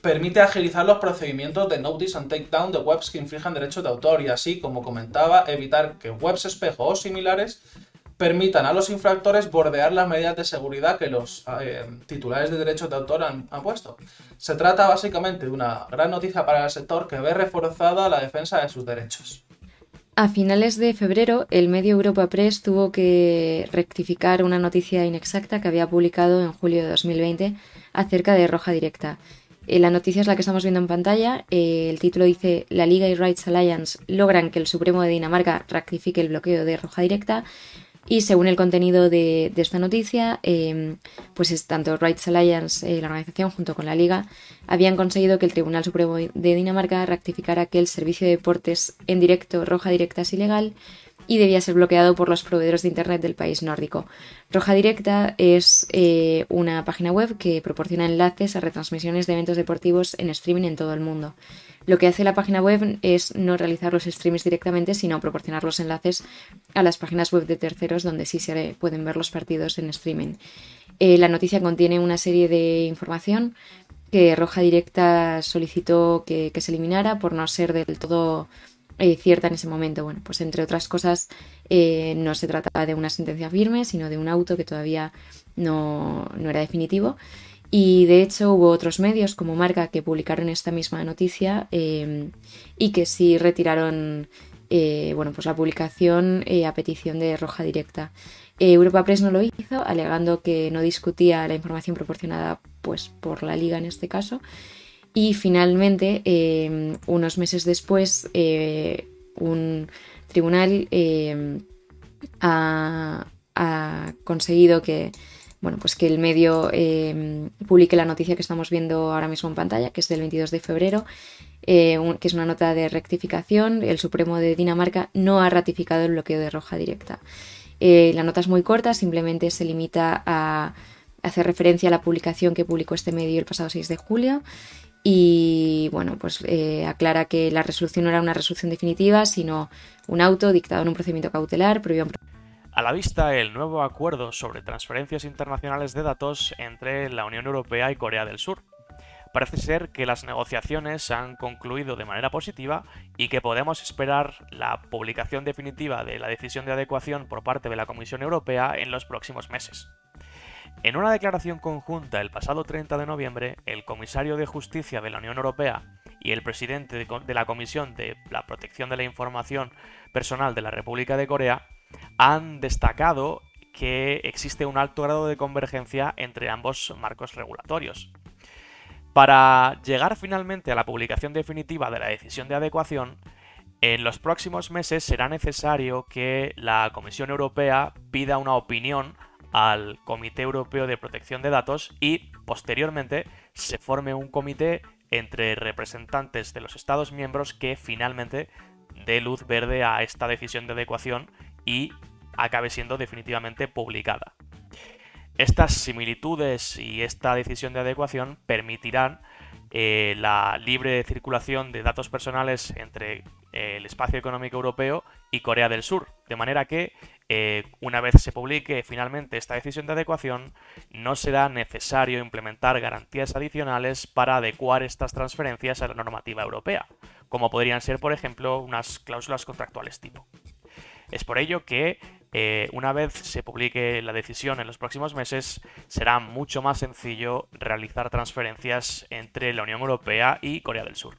permite agilizar los procedimientos de notice and takedown de webs que infringen derechos de autor y así, como comentaba, evitar que webs espejo o similares permitan a los infractores bordear las medidas de seguridad que los eh, titulares de derechos de autor han, puesto. Se trata básicamente de una gran noticia para el sector que ve reforzada la defensa de sus derechos. A finales de febrero, el medio Europa Press tuvo que rectificar una noticia inexacta que había publicado en julio de 2020 acerca de Roja Directa eh, la noticia es la que estamos viendo en pantalla. Eh, el título dice La Liga y Rights Alliance logran que el Supremo de Dinamarca rectifique el bloqueo de Roja Directa. Y según el contenido de, esta noticia, em, pues es tanto Rights Alliance, eh, la organización, junto con la Liga, habían conseguido que el Tribunal Supremo de Dinamarca rectificara que el servicio de deportes en directo roja directa es ilegal y debía ser bloqueado por los proveedores de Internet del país nórdico. Roja Directa es eh, una página web que proporciona enlaces a retransmisiones de eventos deportivos en streaming en todo el mundo. Lo que hace la página web es no realizar los streams directamente, sino proporcionar los enlaces a las páginas web de terceros donde sí se pueden ver los partidos en streaming. Eh, la noticia contiene una serie de información que Roja Directa solicitó que se eliminara por no ser del todo eh, cierta en ese momento. Bueno, pues entre otras cosas eh, no se trataba de una sentencia firme, sino de un auto que todavía no, era definitivo. Y de hecho hubo otros medios como Marca que publicaron esta misma noticia eh, y que sí retiraron bueno, pues la publicación a petición de Roja Directa. Europa Press no lo hizo, alegando que no discutía la información proporcionada pues, por la liga en este caso y finalmente, em, unos meses después, eh, un tribunal em, ha, conseguido que, bueno, pues que el medio em, publique la noticia que estamos viendo ahora mismo en pantalla, que es del 22 de febrero, eh, que es una nota de rectificación. El Supremo de Dinamarca no ha ratificado el bloqueo de roja directa. Eh, la nota es muy corta, simplemente se limita a hacer referencia a la publicación que publicó este medio el pasado 6 de julio y bueno, pues eh, aclara que la resolución no era una resolución definitiva, sino un auto dictado en un procedimiento cautelar A la vista, el nuevo acuerdo sobre transferencias internacionales de datos entre la Unión Europea y Corea del Sur, parece ser que las negociaciones han concluido de manera positiva y que podemos esperar la publicación definitiva de la decisión de adecuación por parte de la Comisión Europea en los próximos meses. En una declaración conjunta el pasado 30 de noviembre, el comisario de Justicia de la Unión Europea y el presidente de la Comisión de la Protección de la Información Personal de la República de Corea han destacado que existe un alto grado de convergencia entre ambos marcos regulatorios. Para llegar finalmente a la publicación definitiva de la decisión de adecuación, en los próximos meses será necesario que la Comisión Europea pida una opinión al Comité Europeo de Protección de Datos y, posteriormente, se forme un comité entre representantes de los Estados miembros que finalmente dé luz verde a esta decisión de adecuación y acabe siendo definitivamente publicada. Estas similitudes y esta decisión de adecuación permitirán eh, la libre circulación de datos personales entre eh, el espacio económico europeo y Corea del Sur, de manera que eh, una vez se publique finalmente esta decisión de adecuación, no será necesario implementar garantías adicionales para adecuar estas transferencias a la normativa europea, como podrían ser, por ejemplo, unas cláusulas contractuales tipo. Es por ello que eh, una vez se publique la decisión en los próximos meses, será mucho más sencillo realizar transferencias entre la Unión Europea y Corea del Sur.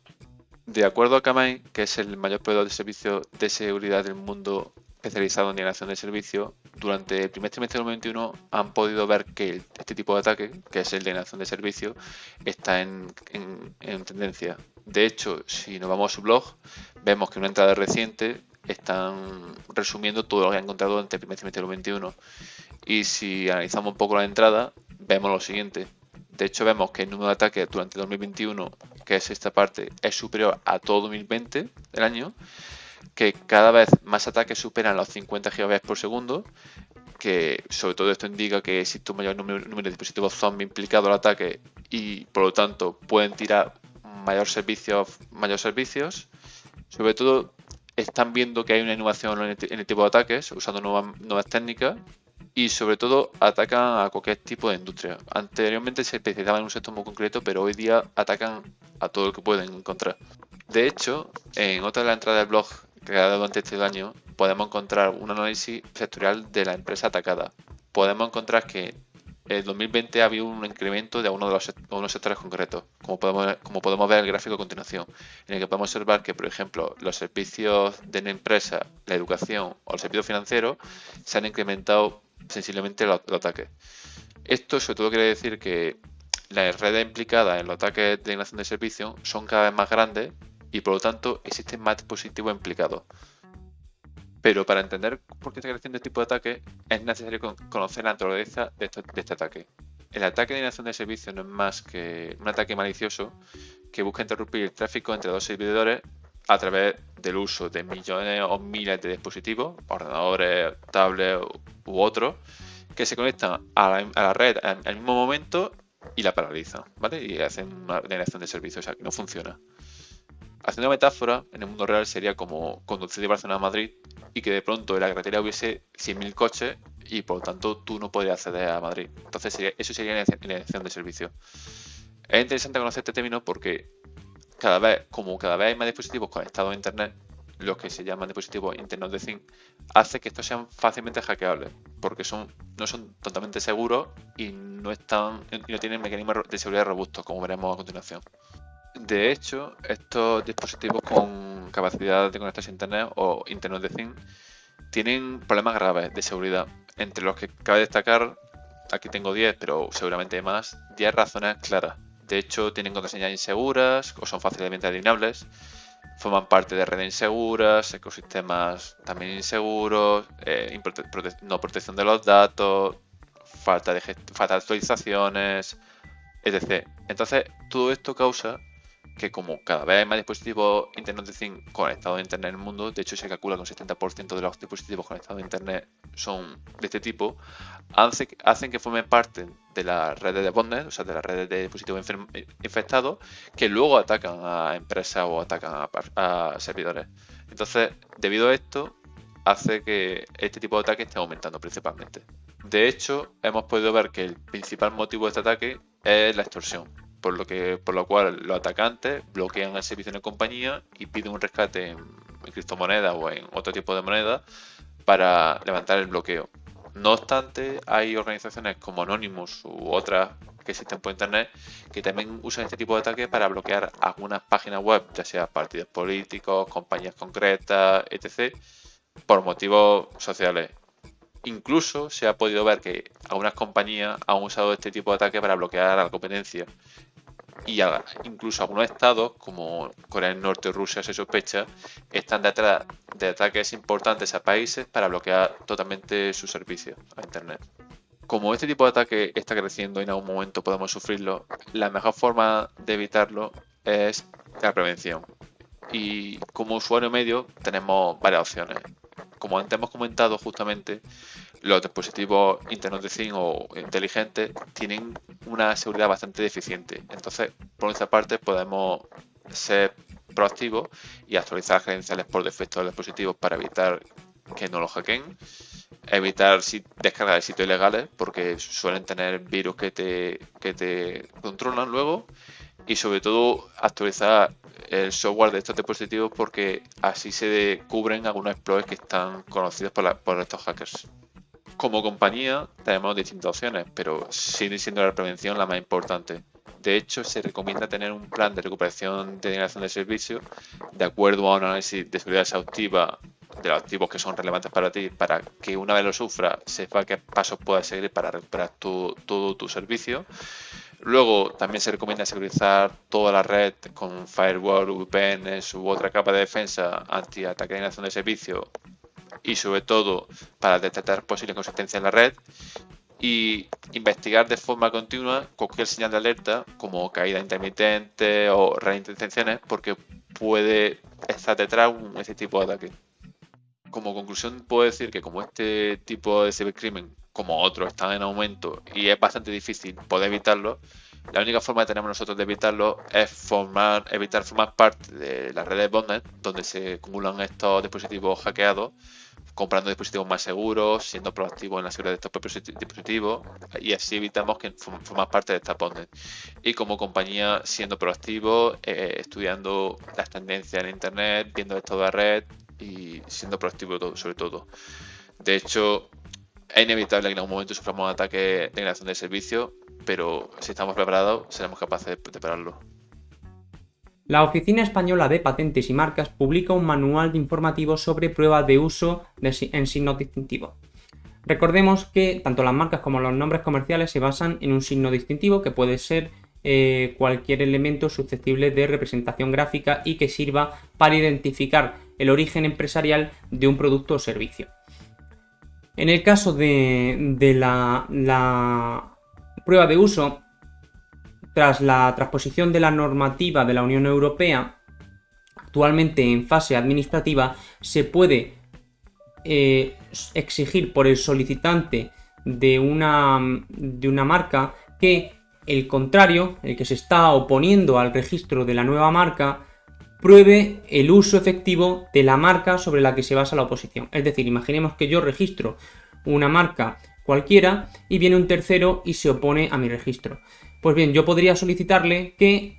De acuerdo a Kamai, que es el mayor proveedor de servicios de seguridad del mundo especializado en nación de servicio, durante el primer trimestre del 2021 han podido ver que este tipo de ataque, que es el de nación de servicio, está en, en tendencia. De hecho, si nos vamos a su blog, vemos que una entrada reciente están resumiendo todo lo que han encontrado durante el primer trimestre del 21. Y si analizamos un poco la entrada, vemos lo siguiente. De hecho, vemos que el número de ataques durante 2021, que es esta parte, es superior a todo 2020 del año, que cada vez más ataques superan los 50 GB por segundo, que sobre todo esto indica que existe un mayor número, de dispositivos zombie implicados al ataque y por lo tanto pueden tirar mayor mayor servicios. Sobre todo están viendo que hay una innovación en el, este, este tipo de ataques, usando nuevas, técnicas y sobre todo atacan a cualquier tipo de industria. Anteriormente se especializaban en un sector muy concreto, pero hoy día atacan a todo lo que pueden encontrar. De hecho, en otra de las entradas del blog que dado durante este año, podemos encontrar un análisis sectorial de la empresa atacada. Podemos encontrar que en 2020 ha habido un incremento de algunos de los sectores concretos, como podemos, como podemos ver en el gráfico a continuación, en el que podemos observar que, por ejemplo, los servicios de una empresa, la educación o el servicio financiero se han incrementado sensiblemente los, ataques. Esto sobre todo quiere decir que las redes implicadas en los ataques de inacción de servicios son cada vez más grandes y por lo tanto existen más dispositivos implicados. Pero para entender por qué está creciendo este tipo de ataque, es necesario conocer la naturaleza de, este ataque. El ataque de generación de servicio no es más que un ataque malicioso que busca interrumpir el tráfico entre dos servidores a través del uso de millones o miles de dispositivos, ordenadores, tablets u otros, que se conectan a la, red al mismo momento y la paralizan, ¿vale? Y hacen una generación de servicio, o sea, que no funciona haciendo metáfora, en el mundo real sería como conducir de Barcelona a Madrid y que de pronto en la carretera hubiese 100.000 coches y por lo tanto tú no podrías acceder a Madrid. Entonces eso sería la elección de servicio. Es interesante conocer este término porque cada vez, como cada vez hay más dispositivos conectados a Internet, los que se llaman dispositivos internos de zinc, hace que estos sean fácilmente hackeables, porque no son totalmente seguros y no tienen mecanismos de seguridad robustos, como veremos a continuación. De hecho, estos dispositivos con capacidad de conectarse a Internet o Internet de zinc, tienen problemas graves de seguridad, entre los que cabe destacar, aquí tengo 10, pero seguramente hay más, 10 razones claras. De hecho, tienen contraseñas inseguras o son fácilmente adivinables, forman parte de redes inseguras, ecosistemas también inseguros, eh, no protección de los datos, falta de actualizaciones, etc. Entonces, todo esto causa que como cada vez hay más dispositivos Internet of Things conectados a Internet en el mundo, de hecho se calcula que un 70% de los dispositivos conectados a Internet son de este tipo, hacen que formen parte de las redes de botnet, o sea, de las redes de dispositivos eh, infectados, que luego atacan a empresas o atacan a, a servidores. Entonces, debido a esto, hace que este tipo de ataques esté aumentando principalmente. De hecho, hemos podido ver que el principal motivo de este ataque es la extorsión por lo, que, por lo cual los atacantes bloquean el servicio de la compañía y piden un rescate en, criptomonedas o en otro tipo de moneda para levantar el bloqueo. No obstante, hay organizaciones como Anonymous u otras que existen por internet que también usan este tipo de ataque para bloquear algunas páginas web, ya sea partidos políticos, compañías concretas, etc., por motivos sociales. Incluso se ha podido ver que algunas compañías han usado este tipo de ataque para bloquear a la competencia y incluso algunos estados, como Corea del Norte o Rusia se sospecha, están detrás de ataques importantes a países para bloquear totalmente su servicio a Internet. Como este tipo de ataque está creciendo y en algún momento podemos sufrirlo, la mejor forma de evitarlo es la prevención. Y como usuario medio tenemos varias opciones. Como antes hemos comentado justamente, los dispositivos Internet de zinc o inteligentes tienen una seguridad bastante deficiente. Entonces, por nuestra parte, podemos ser proactivos y actualizar credenciales por defecto de los dispositivos para evitar que no los hackeen, evitar descargar sitios ilegales porque suelen tener virus que te, que te controlan luego y sobre todo actualizar el software de estos dispositivos porque así se cubren algunos exploits que están conocidos por, por estos hackers como compañía tenemos distintas opciones, pero sigue siendo la prevención la más importante. De hecho, se recomienda tener un plan de recuperación de generación de servicio de acuerdo a un análisis de seguridad exhaustiva de los activos que son relevantes para ti, para que una vez lo sufra sepa qué pasos puedes seguir para recuperar todo tu servicio. Luego también se recomienda securizar toda la red con firewall, VPNs u otra capa de defensa anti ataque de generación de servicio y sobre todo para detectar posibles consistencias en la red y investigar de forma continua cualquier señal de alerta como caída intermitente o reintenciones porque puede estar detrás un, ese tipo de ataque. Como conclusión puedo decir que como este tipo de cibercrimen como otros están en aumento y es bastante difícil poder evitarlo, la única forma que tenemos nosotros de evitarlo es formar, evitar formar parte de las redes botnet donde se acumulan estos dispositivos hackeados, comprando dispositivos más seguros, siendo proactivos en la seguridad de estos propios dispositivos y así evitamos que parte de esta botnet. Y como compañía siendo proactivo, eh, estudiando las tendencias en internet, viendo esto de la red y siendo proactivo sobre todo. De hecho, es inevitable que en algún momento suframos un ataque de generación de servicio, pero si estamos preparados, seremos capaces de prepararlo. La Oficina Española de Patentes y Marcas publica un manual informativo sobre pruebas de uso en signos distintivos. Recordemos que tanto las marcas como los nombres comerciales se basan en un signo distintivo que puede ser eh, cualquier elemento susceptible de representación gráfica y que sirva para identificar el origen empresarial de un producto o servicio. En el caso de, la, prueba de uso, tras la transposición de la normativa de la Unión Europea, actualmente en fase administrativa, se puede eh, exigir por el solicitante de una, de una marca que el contrario, el que se está oponiendo al registro de la nueva marca, pruebe el uso efectivo de la marca sobre la que se basa la oposición. Es decir, imaginemos que yo registro una marca cualquiera y viene un tercero y se opone a mi registro. Pues bien, yo podría solicitarle que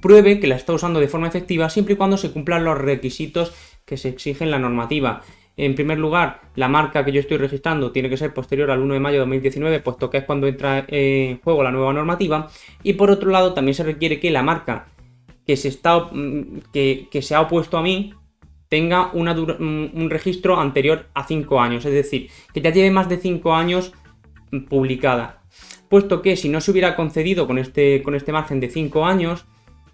pruebe que la está usando de forma efectiva siempre y cuando se cumplan los requisitos que se exigen en la normativa. En primer lugar, la marca que yo estoy registrando tiene que ser posterior al 1 de mayo de 2019, puesto que es cuando entra en juego la nueva normativa. Y por otro lado, también se requiere que la marca que se, está, mm, ha opuesto a mí tenga mm, un registro anterior a 5 años, es decir, que ya lleve más de 5 años mm, publicada. Puesto que si no se hubiera concedido con este, con este margen de 5 años,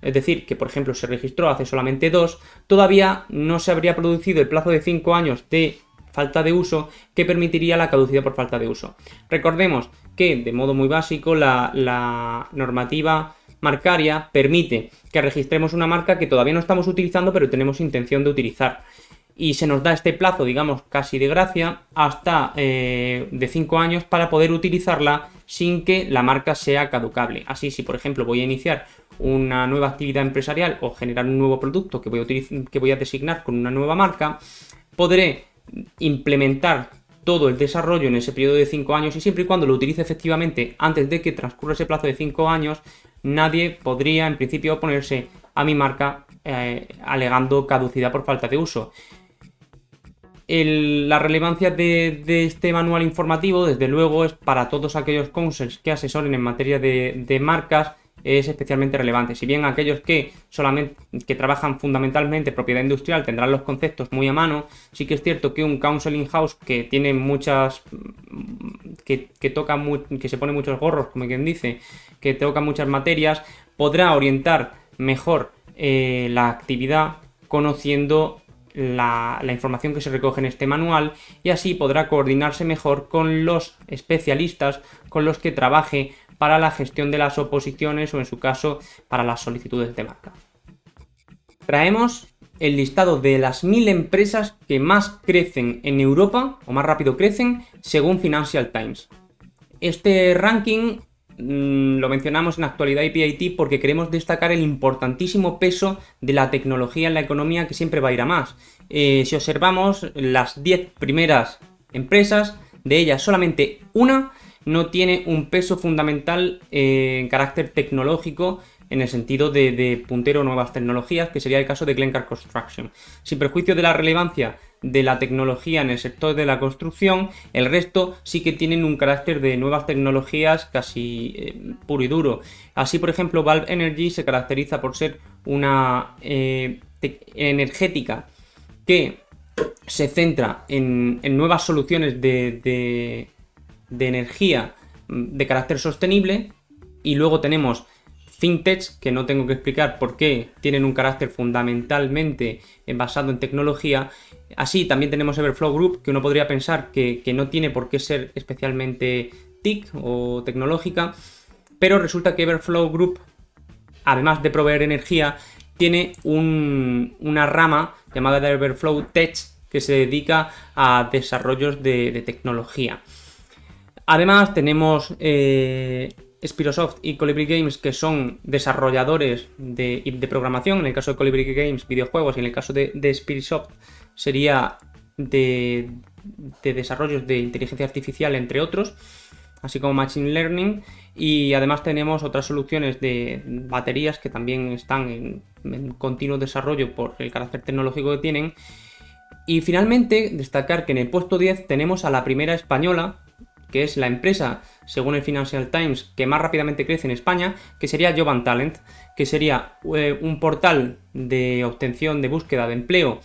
es decir, que por ejemplo se registró hace solamente 2, todavía no se habría producido el plazo de 5 años de falta de uso que permitiría la caducidad por falta de uso. Recordemos que, de modo muy básico, la normativa marcaria permite que registremos una marca que todavía no estamos utilizando, pero tenemos intención de utilizar. Y se nos da este plazo, digamos, casi de gracia, hasta eh, de 5 años para poder utilizarla sin que la marca sea caducable. Así, si por ejemplo voy a iniciar una nueva actividad empresarial o generar un nuevo producto que voy a, que voy a designar con una nueva marca, podré implementar todo el desarrollo en ese periodo de 5 años y siempre y cuando lo utilice efectivamente antes de que transcurra ese plazo de 5 años, nadie podría en principio oponerse a mi marca eh, alegando caducidad por falta de uso. la relevancia de, este manual informativo, desde luego, es para todos aquellos consejos que asesoren en materia de marcas, es especialmente relevante. Si bien aquellos que solamente que trabajan fundamentalmente propiedad industrial tendrán los conceptos muy a mano, sí que es cierto que un counseling house que tiene muchas mm, que, toca que se pone muchos gorros, como quien dice, que toca muchas materias, podrá orientar mejor eh, la actividad conociendo la, la, información que se recoge en este manual y así podrá coordinarse mejor con los especialistas con los que trabaje para la gestión de las oposiciones o en su caso para las solicitudes de marca. Traemos el listado de las mil empresas que más crecen en Europa o más rápido crecen según Financial Times. Este ranking mm, lo mencionamos en actualidad y porque queremos destacar el importantísimo peso de la tecnología en la economía que siempre va a ir a más. Eh, si observamos las 10 primeras empresas, de ellas solamente una no tiene un peso fundamental eh, en carácter tecnológico en el sentido de, puntero nuevas tecnologías, que sería el caso de Glencar Construction. Sin perjuicio de la relevancia de la tecnología en el sector de la construcción, el resto sí que tienen un carácter de nuevas tecnologías casi eh, puro y duro. Así, por ejemplo, Valve Energy se caracteriza por ser una eh, energética que se centra en, nuevas soluciones de de energía mm, de carácter sostenible y luego tenemos Fintech, que no tengo que explicar por qué tienen un carácter fundamentalmente eh, basado en tecnología. Así también tenemos Everflow Group, que uno podría pensar que, no tiene por qué ser especialmente TIC o tecnológica, pero resulta que Everflow Group, además de proveer energía, tiene una rama llamada Everflow Tech que se dedica a desarrollos de tecnología. Además, tenemos eh, Spirosoft y Colibri Games, que son desarrolladores de, programación. En el caso de Colibri Games, videojuegos, y en el caso de, de Spirosoft, sería de, desarrollos de inteligencia artificial, entre otros, así como Machine Learning. Y además tenemos otras soluciones de baterías que también están en continuo desarrollo por el carácter tecnológico que tienen. Y finalmente, destacar que en el puesto 10 tenemos a la primera española, que es la empresa, según el Financial Times, que más rápidamente crece en España, que sería Jovan Talent, que sería eh, un portal de obtención de búsqueda de empleo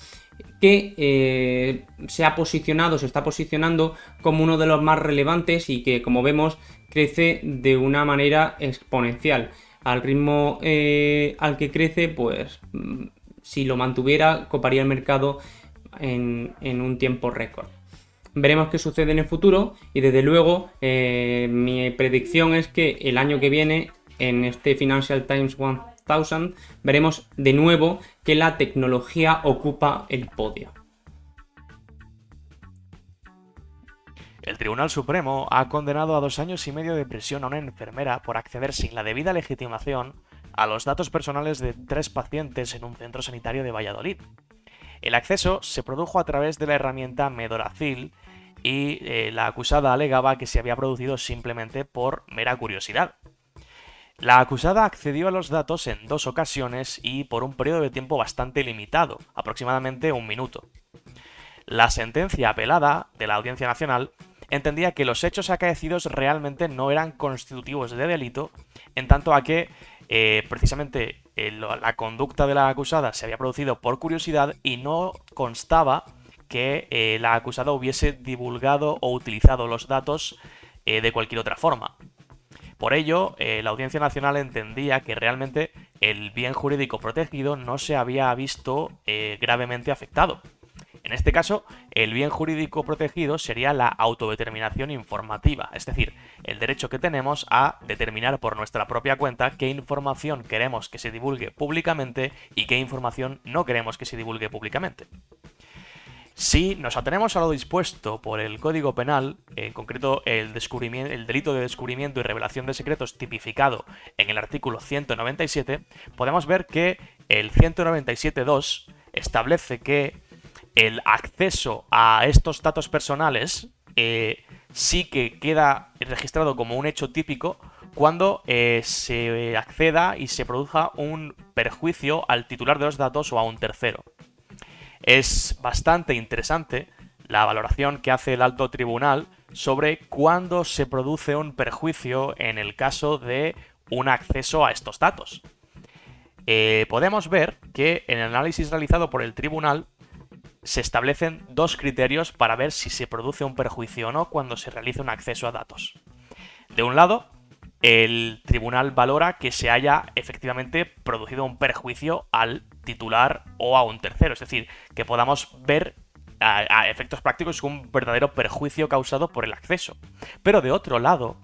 que eh, se ha posicionado, se está posicionando como uno de los más relevantes y que, como vemos, crece de una manera exponencial. Al ritmo eh, al que crece, pues mm, si lo mantuviera, coparía el mercado en un tiempo récord veremos qué sucede en el futuro y desde luego eh, mi predicción es que el año que viene en este Financial Times 1000 veremos de nuevo que la tecnología ocupa el podio. El Tribunal Supremo ha condenado a dos años y medio de prisión a una enfermera por acceder sin la debida legitimación a los datos personales de tres pacientes en un centro sanitario de Valladolid. El acceso se produjo a través de la herramienta Medoracil y eh, la acusada alegaba que se había producido simplemente por mera curiosidad. La acusada accedió a los datos en dos ocasiones y por un periodo de tiempo bastante limitado, aproximadamente un minuto. La sentencia apelada de la Audiencia Nacional entendía que los hechos acaecidos realmente no eran constitutivos de delito, en tanto a que eh, precisamente eh, la conducta de la acusada se había producido por curiosidad y no constaba que eh, la acusada hubiese divulgado o utilizado los datos eh, de cualquier otra forma. Por ello, eh, la Audiencia Nacional entendía que realmente el bien jurídico protegido no se había visto gravemente afectado. En este caso, el bien jurídico protegido sería la autodeterminación informativa, es decir, el derecho que tenemos a determinar por nuestra propia cuenta qué información queremos que se divulgue públicamente y qué información no queremos que se divulgue públicamente. Si nos atenemos a lo dispuesto por el Código Penal, en concreto el, delito de descubrimiento y revelación de secretos tipificado en el artículo 197, podemos ver que el 197.2 establece que el acceso a estos datos personales eh, sí que queda registrado como un hecho típico cuando eh, se acceda y se produzca un perjuicio al titular de los datos o a un tercero. Es bastante interesante la valoración que hace el alto tribunal sobre cuándo se produce un perjuicio en el caso de un acceso a estos datos. Eh, podemos ver que en el análisis realizado por el tribunal se establecen dos criterios para ver si se produce un perjuicio o no cuando se realiza un acceso a datos. De un lado, el tribunal valora que se haya efectivamente producido un perjuicio al titular o a un tercero. Es decir, que podamos ver a, efectos prácticos un verdadero perjuicio causado por el acceso. Pero de otro lado,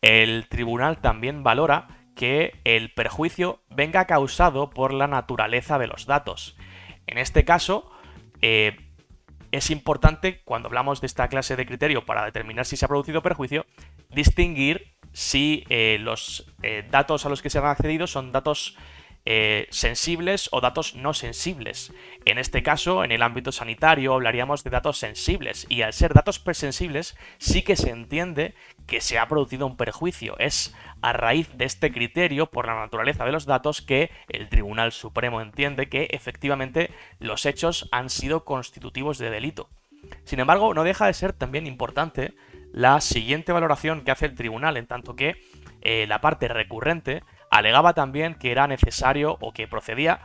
el tribunal también valora que el perjuicio venga causado por la naturaleza de los datos. En este caso, eh, es importante, cuando hablamos de esta clase de criterio para determinar si se ha producido perjuicio, distinguir si eh, los eh, datos a los que se han accedido son datos eh, sensibles o datos no sensibles. En este caso, en el ámbito sanitario, hablaríamos de datos sensibles y al ser datos presensibles sí que se entiende que se ha producido un perjuicio. Es a raíz de este criterio, por la naturaleza de los datos, que el Tribunal Supremo entiende que efectivamente los hechos han sido constitutivos de delito. Sin embargo, no deja de ser también importante la siguiente valoración que hace el tribunal, en tanto que eh, la parte recurrente alegaba también que era necesario o que procedía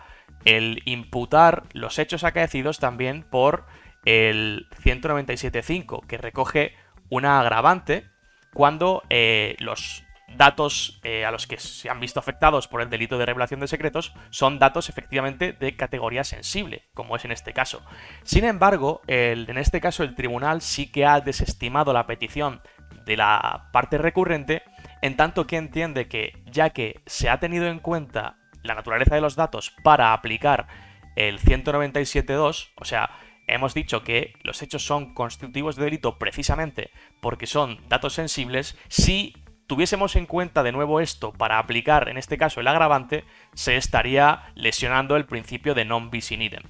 el imputar los hechos acaecidos también por el 197.5, que recoge una agravante cuando eh, los datos eh, a los que se han visto afectados por el delito de revelación de secretos son datos efectivamente de categoría sensible, como es en este caso. Sin embargo, en este caso el tribunal sí que ha desestimado la petición de la parte recurrente, en tanto que entiende que ya que se ha tenido en cuenta la naturaleza de los datos para aplicar el 197.2, o sea, hemos dicho que los hechos son constitutivos de delito precisamente porque son datos sensibles, si tuviésemos en cuenta de nuevo esto para aplicar en este caso el agravante, se estaría lesionando el principio de non bis in idem.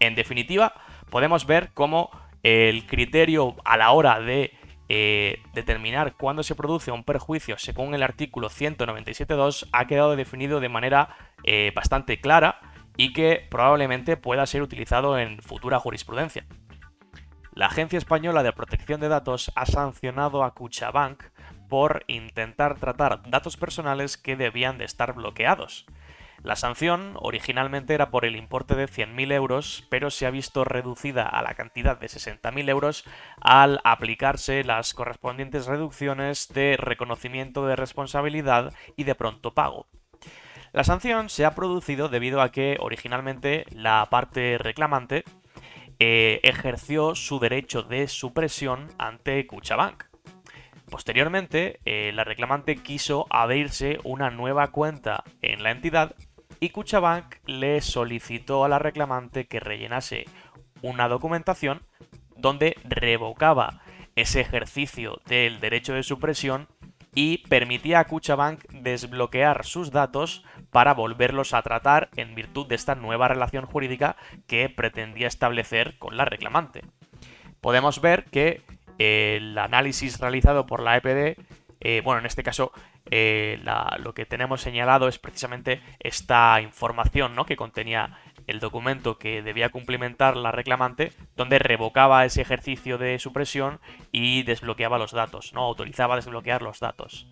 En definitiva, podemos ver cómo el criterio a la hora de eh, determinar cuándo se produce un perjuicio según el artículo 197.2 ha quedado definido de manera eh, bastante clara y que probablemente pueda ser utilizado en futura jurisprudencia. La Agencia Española de Protección de Datos ha sancionado a Cuchabank por intentar tratar datos personales que debían de estar bloqueados. La sanción originalmente era por el importe de 100.000 euros, pero se ha visto reducida a la cantidad de 60.000 euros al aplicarse las correspondientes reducciones de reconocimiento de responsabilidad y de pronto pago. La sanción se ha producido debido a que originalmente la parte reclamante eh, ejerció su derecho de supresión ante Cuchabank Posteriormente, eh, la reclamante quiso abrirse una nueva cuenta en la entidad y Cuchabank le solicitó a la reclamante que rellenase una documentación donde revocaba ese ejercicio del derecho de supresión y permitía a Cuchabank desbloquear sus datos para volverlos a tratar en virtud de esta nueva relación jurídica que pretendía establecer con la reclamante. Podemos ver que el análisis realizado por la EPD, eh, bueno, en este caso eh, lo que tenemos señalado es precisamente esta información ¿no? que contenía el documento que debía cumplimentar la reclamante, donde revocaba ese ejercicio de supresión y desbloqueaba los datos, ¿no? autorizaba desbloquear los datos.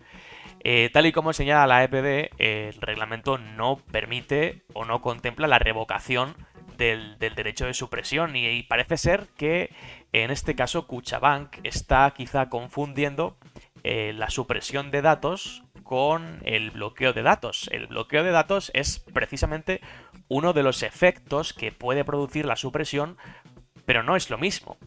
Eh, tal y como señala la EPD, el reglamento no permite o no contempla la revocación del, derecho de supresión y parece ser que en este caso, Cuchabank está quizá confundiendo eh, la supresión de datos con el bloqueo de datos. El bloqueo de datos es precisamente uno de los efectos que puede producir la supresión, pero no es lo mismo.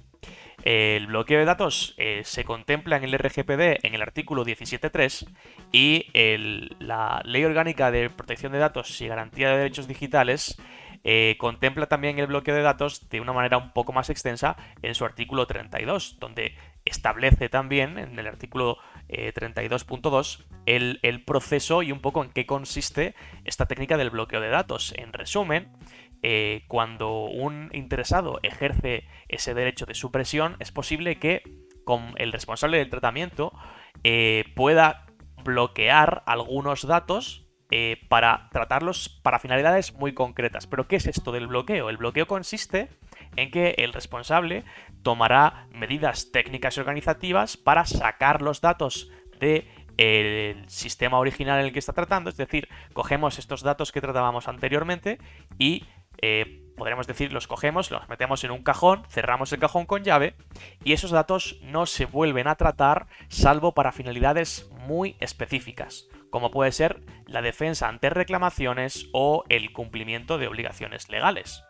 El bloqueo de datos eh, se contempla en el RGPD en el artículo 17.3 y la Ley Orgánica de Protección de Datos y Garantía de Derechos Digitales eh, contempla también el bloqueo de datos de una manera un poco más extensa en su artículo 32, donde establece también en el artículo 32.2 eh, el, proceso y un poco en qué consiste esta técnica del bloqueo de datos. En resumen, eh, cuando un interesado ejerce ese derecho de supresión, es posible que con el responsable del tratamiento pueda bloquear algunos datos eh, para tratarlos para finalidades muy concretas. Pero ¿qué es esto del bloqueo? El bloqueo consiste en que el responsable tomará medidas técnicas y organizativas para sacar los datos de el sistema original en el que está tratando, es decir, cogemos estos datos que tratábamos anteriormente y eh, podremos decir, los cogemos, los metemos en un cajón, cerramos el cajón con llave y esos datos no se vuelven a tratar salvo para finalidades muy específicas como puede ser la defensa ante reclamaciones o el cumplimiento de obligaciones legales.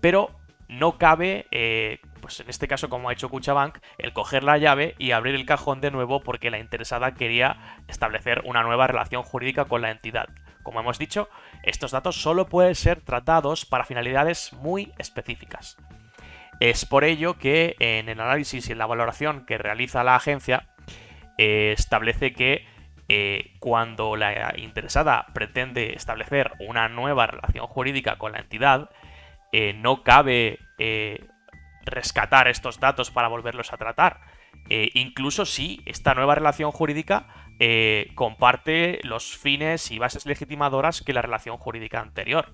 Pero no cabe, eh, pues en este caso como ha hecho Cuchabank, el coger la llave y abrir el cajón de nuevo porque la interesada quería establecer una nueva relación jurídica con la entidad. Como hemos dicho, estos datos solo pueden ser tratados para finalidades muy específicas. Es por ello que en el análisis y en la valoración que realiza la agencia eh, establece que eh, cuando la interesada pretende establecer una nueva relación jurídica con la entidad, eh, no cabe eh, rescatar estos datos para volverlos a tratar, incluso si esta nueva relación jurídica comparte los fines y bases legitimadoras que la relación jurídica anterior.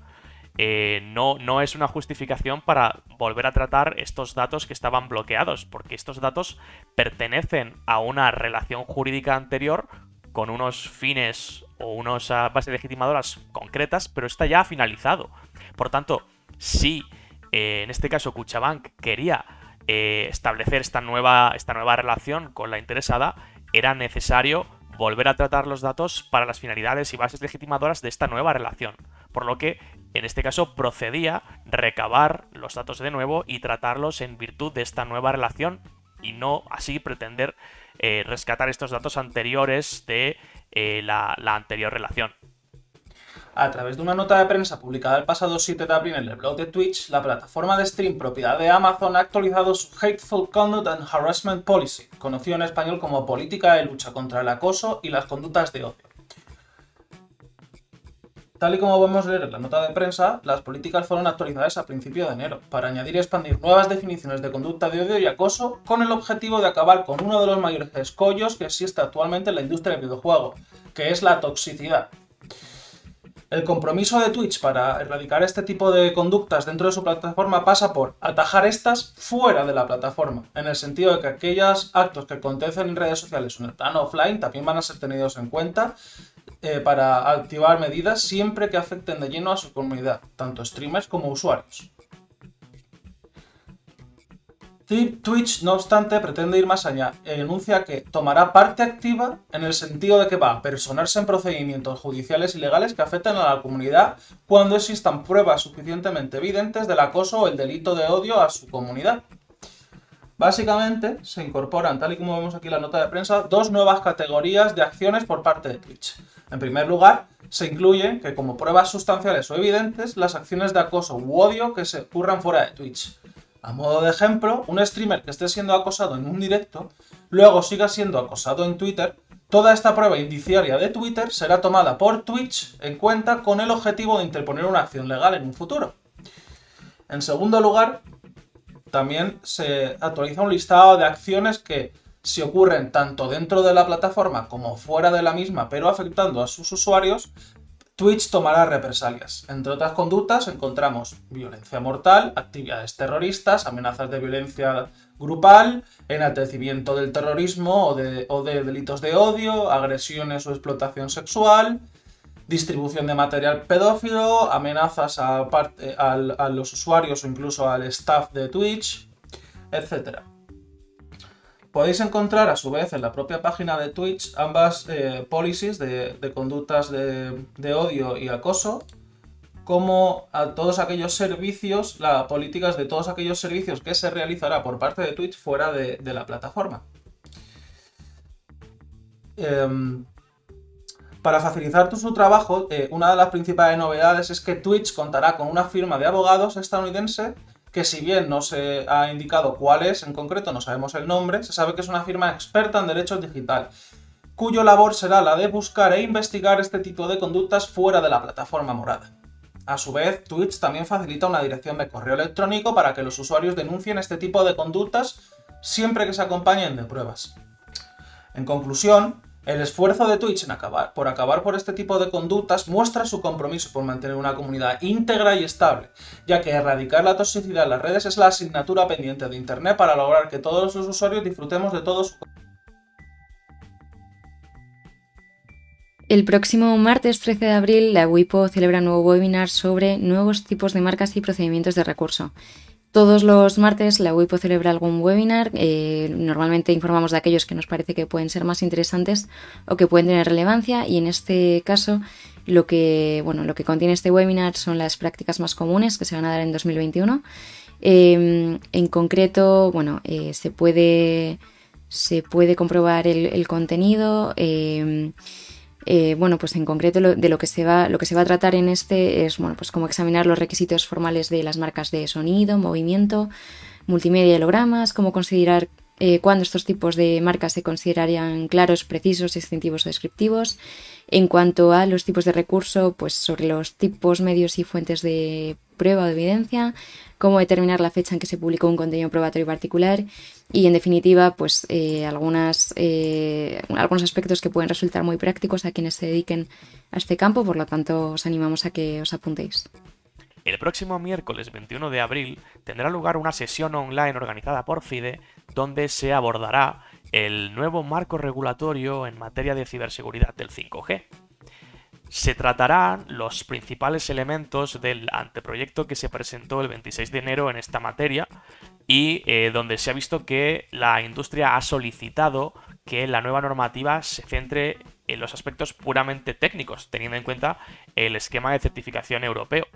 no, no, es una justificación para volver a tratar estos datos que estaban bloqueados, porque estos datos pertenecen a una relación jurídica anterior con unos fines o unas ah, bases legitimadoras concretas, pero está ya finalizado. Por tanto, si eh, en este caso Cuchabank quería eh, establecer esta nueva, esta nueva relación con la interesada, era necesario volver a tratar los datos para las finalidades y bases legitimadoras de esta nueva relación. Por lo que, en este caso, procedía recabar los datos de nuevo y tratarlos en virtud de esta nueva relación y no así pretender eh, rescatar estos datos anteriores de eh, la, la anterior relación. A través de una nota de prensa publicada el pasado 7 de abril en el blog de Twitch, la plataforma de stream propiedad de Amazon ha actualizado su Hateful Conduct and Harassment Policy, conocido en español como Política de Lucha contra el Acoso y las Conductas de Odio. Tal y como podemos leer en la nota de prensa, las políticas fueron actualizadas a principios de enero para añadir y expandir nuevas definiciones de conducta de odio y acoso con el objetivo de acabar con uno de los mayores escollos que existe actualmente en la industria del videojuego, que es la toxicidad. El compromiso de Twitch para erradicar este tipo de conductas dentro de su plataforma pasa por atajar estas fuera de la plataforma, en el sentido de que aquellos actos que acontecen en redes sociales o en el plano offline también van a ser tenidos en cuenta eh, para activar medidas siempre que afecten de lleno a su comunidad, tanto streamers como usuarios. Twitch, no obstante, pretende ir más allá eh, enuncia que tomará parte activa en el sentido de que va a personarse en procedimientos judiciales y legales que afecten a la comunidad cuando existan pruebas suficientemente evidentes del acoso o el delito de odio a su comunidad. Básicamente, se incorporan, tal y como vemos aquí en la nota de prensa, dos nuevas categorías de acciones por parte de Twitch. En primer lugar, se incluye que como pruebas sustanciales o evidentes, las acciones de acoso u odio que se ocurran fuera de Twitch. A modo de ejemplo, un streamer que esté siendo acosado en un directo, luego siga siendo acosado en Twitter, toda esta prueba indiciaria de Twitter será tomada por Twitch en cuenta con el objetivo de interponer una acción legal en un futuro. En segundo lugar, también se actualiza un listado de acciones que si ocurren tanto dentro de la plataforma como fuera de la misma, pero afectando a sus usuarios, Twitch tomará represalias. Entre otras conductas encontramos violencia mortal, actividades terroristas, amenazas de violencia grupal, enaltecimiento del terrorismo o de, o de delitos de odio, agresiones o explotación sexual, distribución de material pedófilo, amenazas eh, a, los usuarios o incluso al staff de Twitch, etc. Podéis encontrar a su vez en la propia página de Twitch ambas eh, policies de, conductas de, odio y acoso, como a todos aquellos servicios, las políticas de todos aquellos servicios que se realizará por parte de Twitch fuera de, la plataforma. Em, para facilitar su trabajo, eh, una de las principales novedades es que Twitch contará con una firma de abogados estadounidense que si bien no se ha indicado cuál es, en concreto no sabemos el nombre, se sabe que es una firma experta en derechos digital, cuyo labor será la de buscar e investigar este tipo de conductas fuera de la plataforma morada. A su vez, Twitch también facilita una dirección de correo electrónico para que los usuarios denuncien este tipo de conductas siempre que se acompañen de pruebas. En conclusión, el esfuerzo de Twitch en acabar, por acabar por este tipo de conductas muestra su compromiso por mantener una comunidad íntegra y estable, ya que erradicar la toxicidad en las redes es la asignatura pendiente de Internet para lograr que todos los usuarios disfrutemos de todo su El próximo martes 13 de abril, la WIPO celebra un nuevo webinar sobre nuevos tipos de marcas y procedimientos de recurso. Todos los martes la UIPO celebra algún webinar. Eh, normalmente informamos de aquellos que nos parece que pueden ser más interesantes o que pueden tener relevancia. Y en este caso, lo que, bueno, lo que contiene este webinar son las prácticas más comunes que se van a dar en 2021. Em, en concreto, bueno, eh, se, puede, se puede comprobar el contenido. Em, eh, bueno, pues en concreto lo, de lo que, se va, a tratar en este es, bueno, pues como examinar los requisitos formales de las marcas de sonido, movimiento, multimedia y hologramas, cómo considerar eh, cuándo estos tipos de marcas se considerarían claros, precisos, distintivos o descriptivos. En cuanto a los tipos de recurso, pues sobre los tipos, medios y fuentes de prueba o de evidencia, cómo determinar la fecha en que se publicó un contenido probatorio particular y en definitiva pues eh, eh, algunos aspectos que pueden resultar muy prácticos a quienes se dediquen a este campo, por lo tanto os animamos a que os apuntéis. El próximo miércoles 21 de abril tendrá lugar una sesión online organizada por FIDE donde se abordará el nuevo marco regulatorio en materia de ciberseguridad del 5G. Se tratarán los principales elementos del anteproyecto que se presentó el 26 de enero en esta materia, y eh, donde se ha visto que la industria ha solicitado que la nueva normativa se centre en los aspectos puramente técnicos, teniendo en cuenta el esquema de certificación europeo.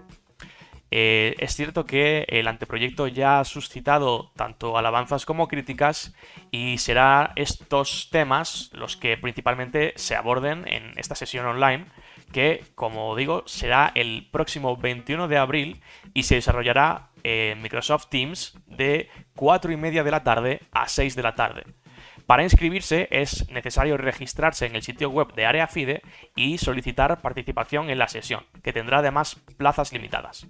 Eh, es cierto que el anteproyecto ya ha suscitado tanto alabanzas como críticas y será estos temas los que principalmente se aborden en esta sesión online que, como digo, será el próximo 21 de abril y se desarrollará Microsoft Teams de 4 y media de la tarde a 6 de la tarde. Para inscribirse es necesario registrarse en el sitio web de Área FIDE y solicitar participación en la sesión, que tendrá además plazas limitadas.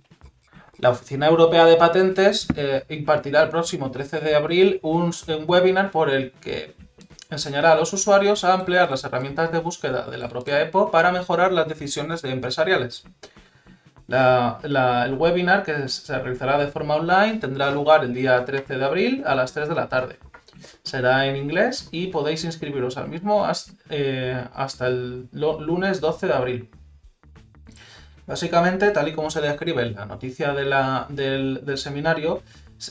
La Oficina Europea de Patentes eh, impartirá el próximo 13 de abril un, webinar por el que enseñará a los usuarios a ampliar las herramientas de búsqueda de la propia EPO para mejorar las decisiones de empresariales el webinar que se realizará de forma online tendrá lugar el día 13 de abril a las 3 de la tarde. Será en inglés y podéis inscribiros al mismo eh, hasta, el lunes 12 de abril. Básicamente, tal y como se describe en la noticia del, seminario,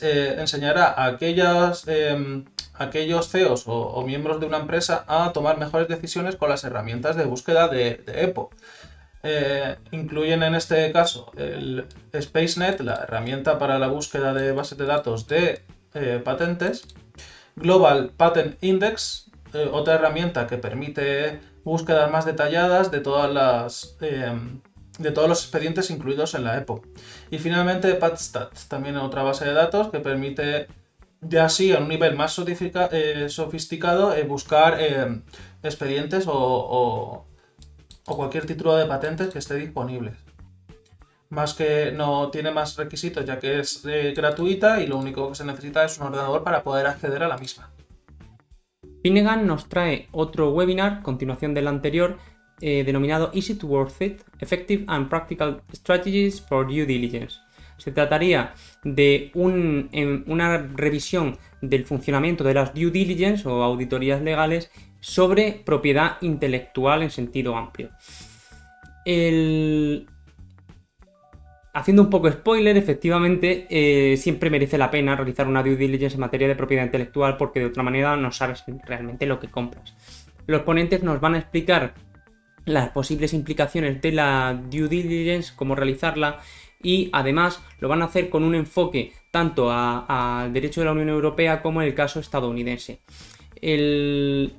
enseñará a aquellas, em, aquellos CEOs o, miembros de una empresa a tomar mejores decisiones con las herramientas de búsqueda de EPO. Eh, incluyen en este caso el SpaceNet, la herramienta para la búsqueda de bases de datos de eh, patentes, Global Patent Index, eh, otra herramienta que permite búsquedas más detalladas de todas las de todos los expedientes incluidos en la EPO. Y finalmente PatStat, también otra base de datos que permite de así a un nivel más sofisticado buscar expedientes o o cualquier título de patentes que esté disponible. Más que no tiene más requisitos ya que es eh, gratuita y lo único que se necesita es un ordenador para poder acceder a la misma. Pinnegan nos trae otro webinar, continuación del anterior, eh, denominado Is it worth it? Effective and Practical Strategies for Due Diligence. Se trataría de em, una revisión del funcionamiento de las due diligence o auditorías legales sobre propiedad intelectual en sentido amplio. Haciendo un poco spoiler, efectivamente, eh, siempre merece la pena realizar una due diligence en materia de propiedad intelectual porque de otra manera no sabes realmente lo que compras. Los ponentes nos van a explicar las posibles implicaciones de la due diligence, cómo realizarla, y además lo van a hacer con un enfoque tanto al derecho de la Unión Europea como en el caso estadounidense. El,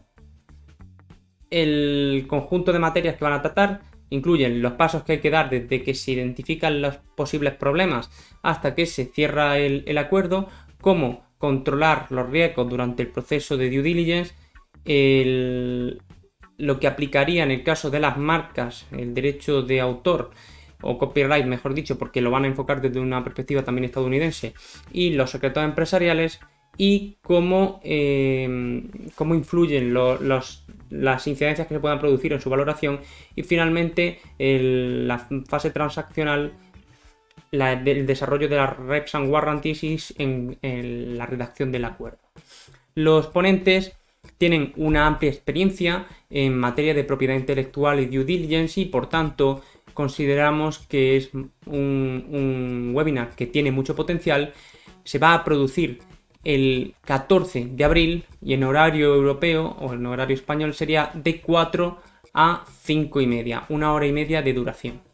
el conjunto de materias que van a tratar incluyen los pasos que hay que dar desde que se identifican los posibles problemas hasta que se cierra el, acuerdo, cómo controlar los riesgos durante el proceso de due diligence, lo que aplicaría en el caso de las marcas, el derecho de autor o copyright, mejor dicho, porque lo van a enfocar desde una perspectiva también estadounidense, y los secretos empresariales y cómo, em, cómo influyen las incidencias que se puedan producir en su valoración y finalmente la fase transaccional, del desarrollo de la reps and warranties en, la redacción del acuerdo. Los ponentes tienen una amplia experiencia en materia de propiedad intelectual y due diligence y por tanto consideramos que es un webinar que tiene mucho potencial. Se va a producir el 14 de abril y en horario europeo o en horario español sería de 4 a 5 y media, una hora y media de duración.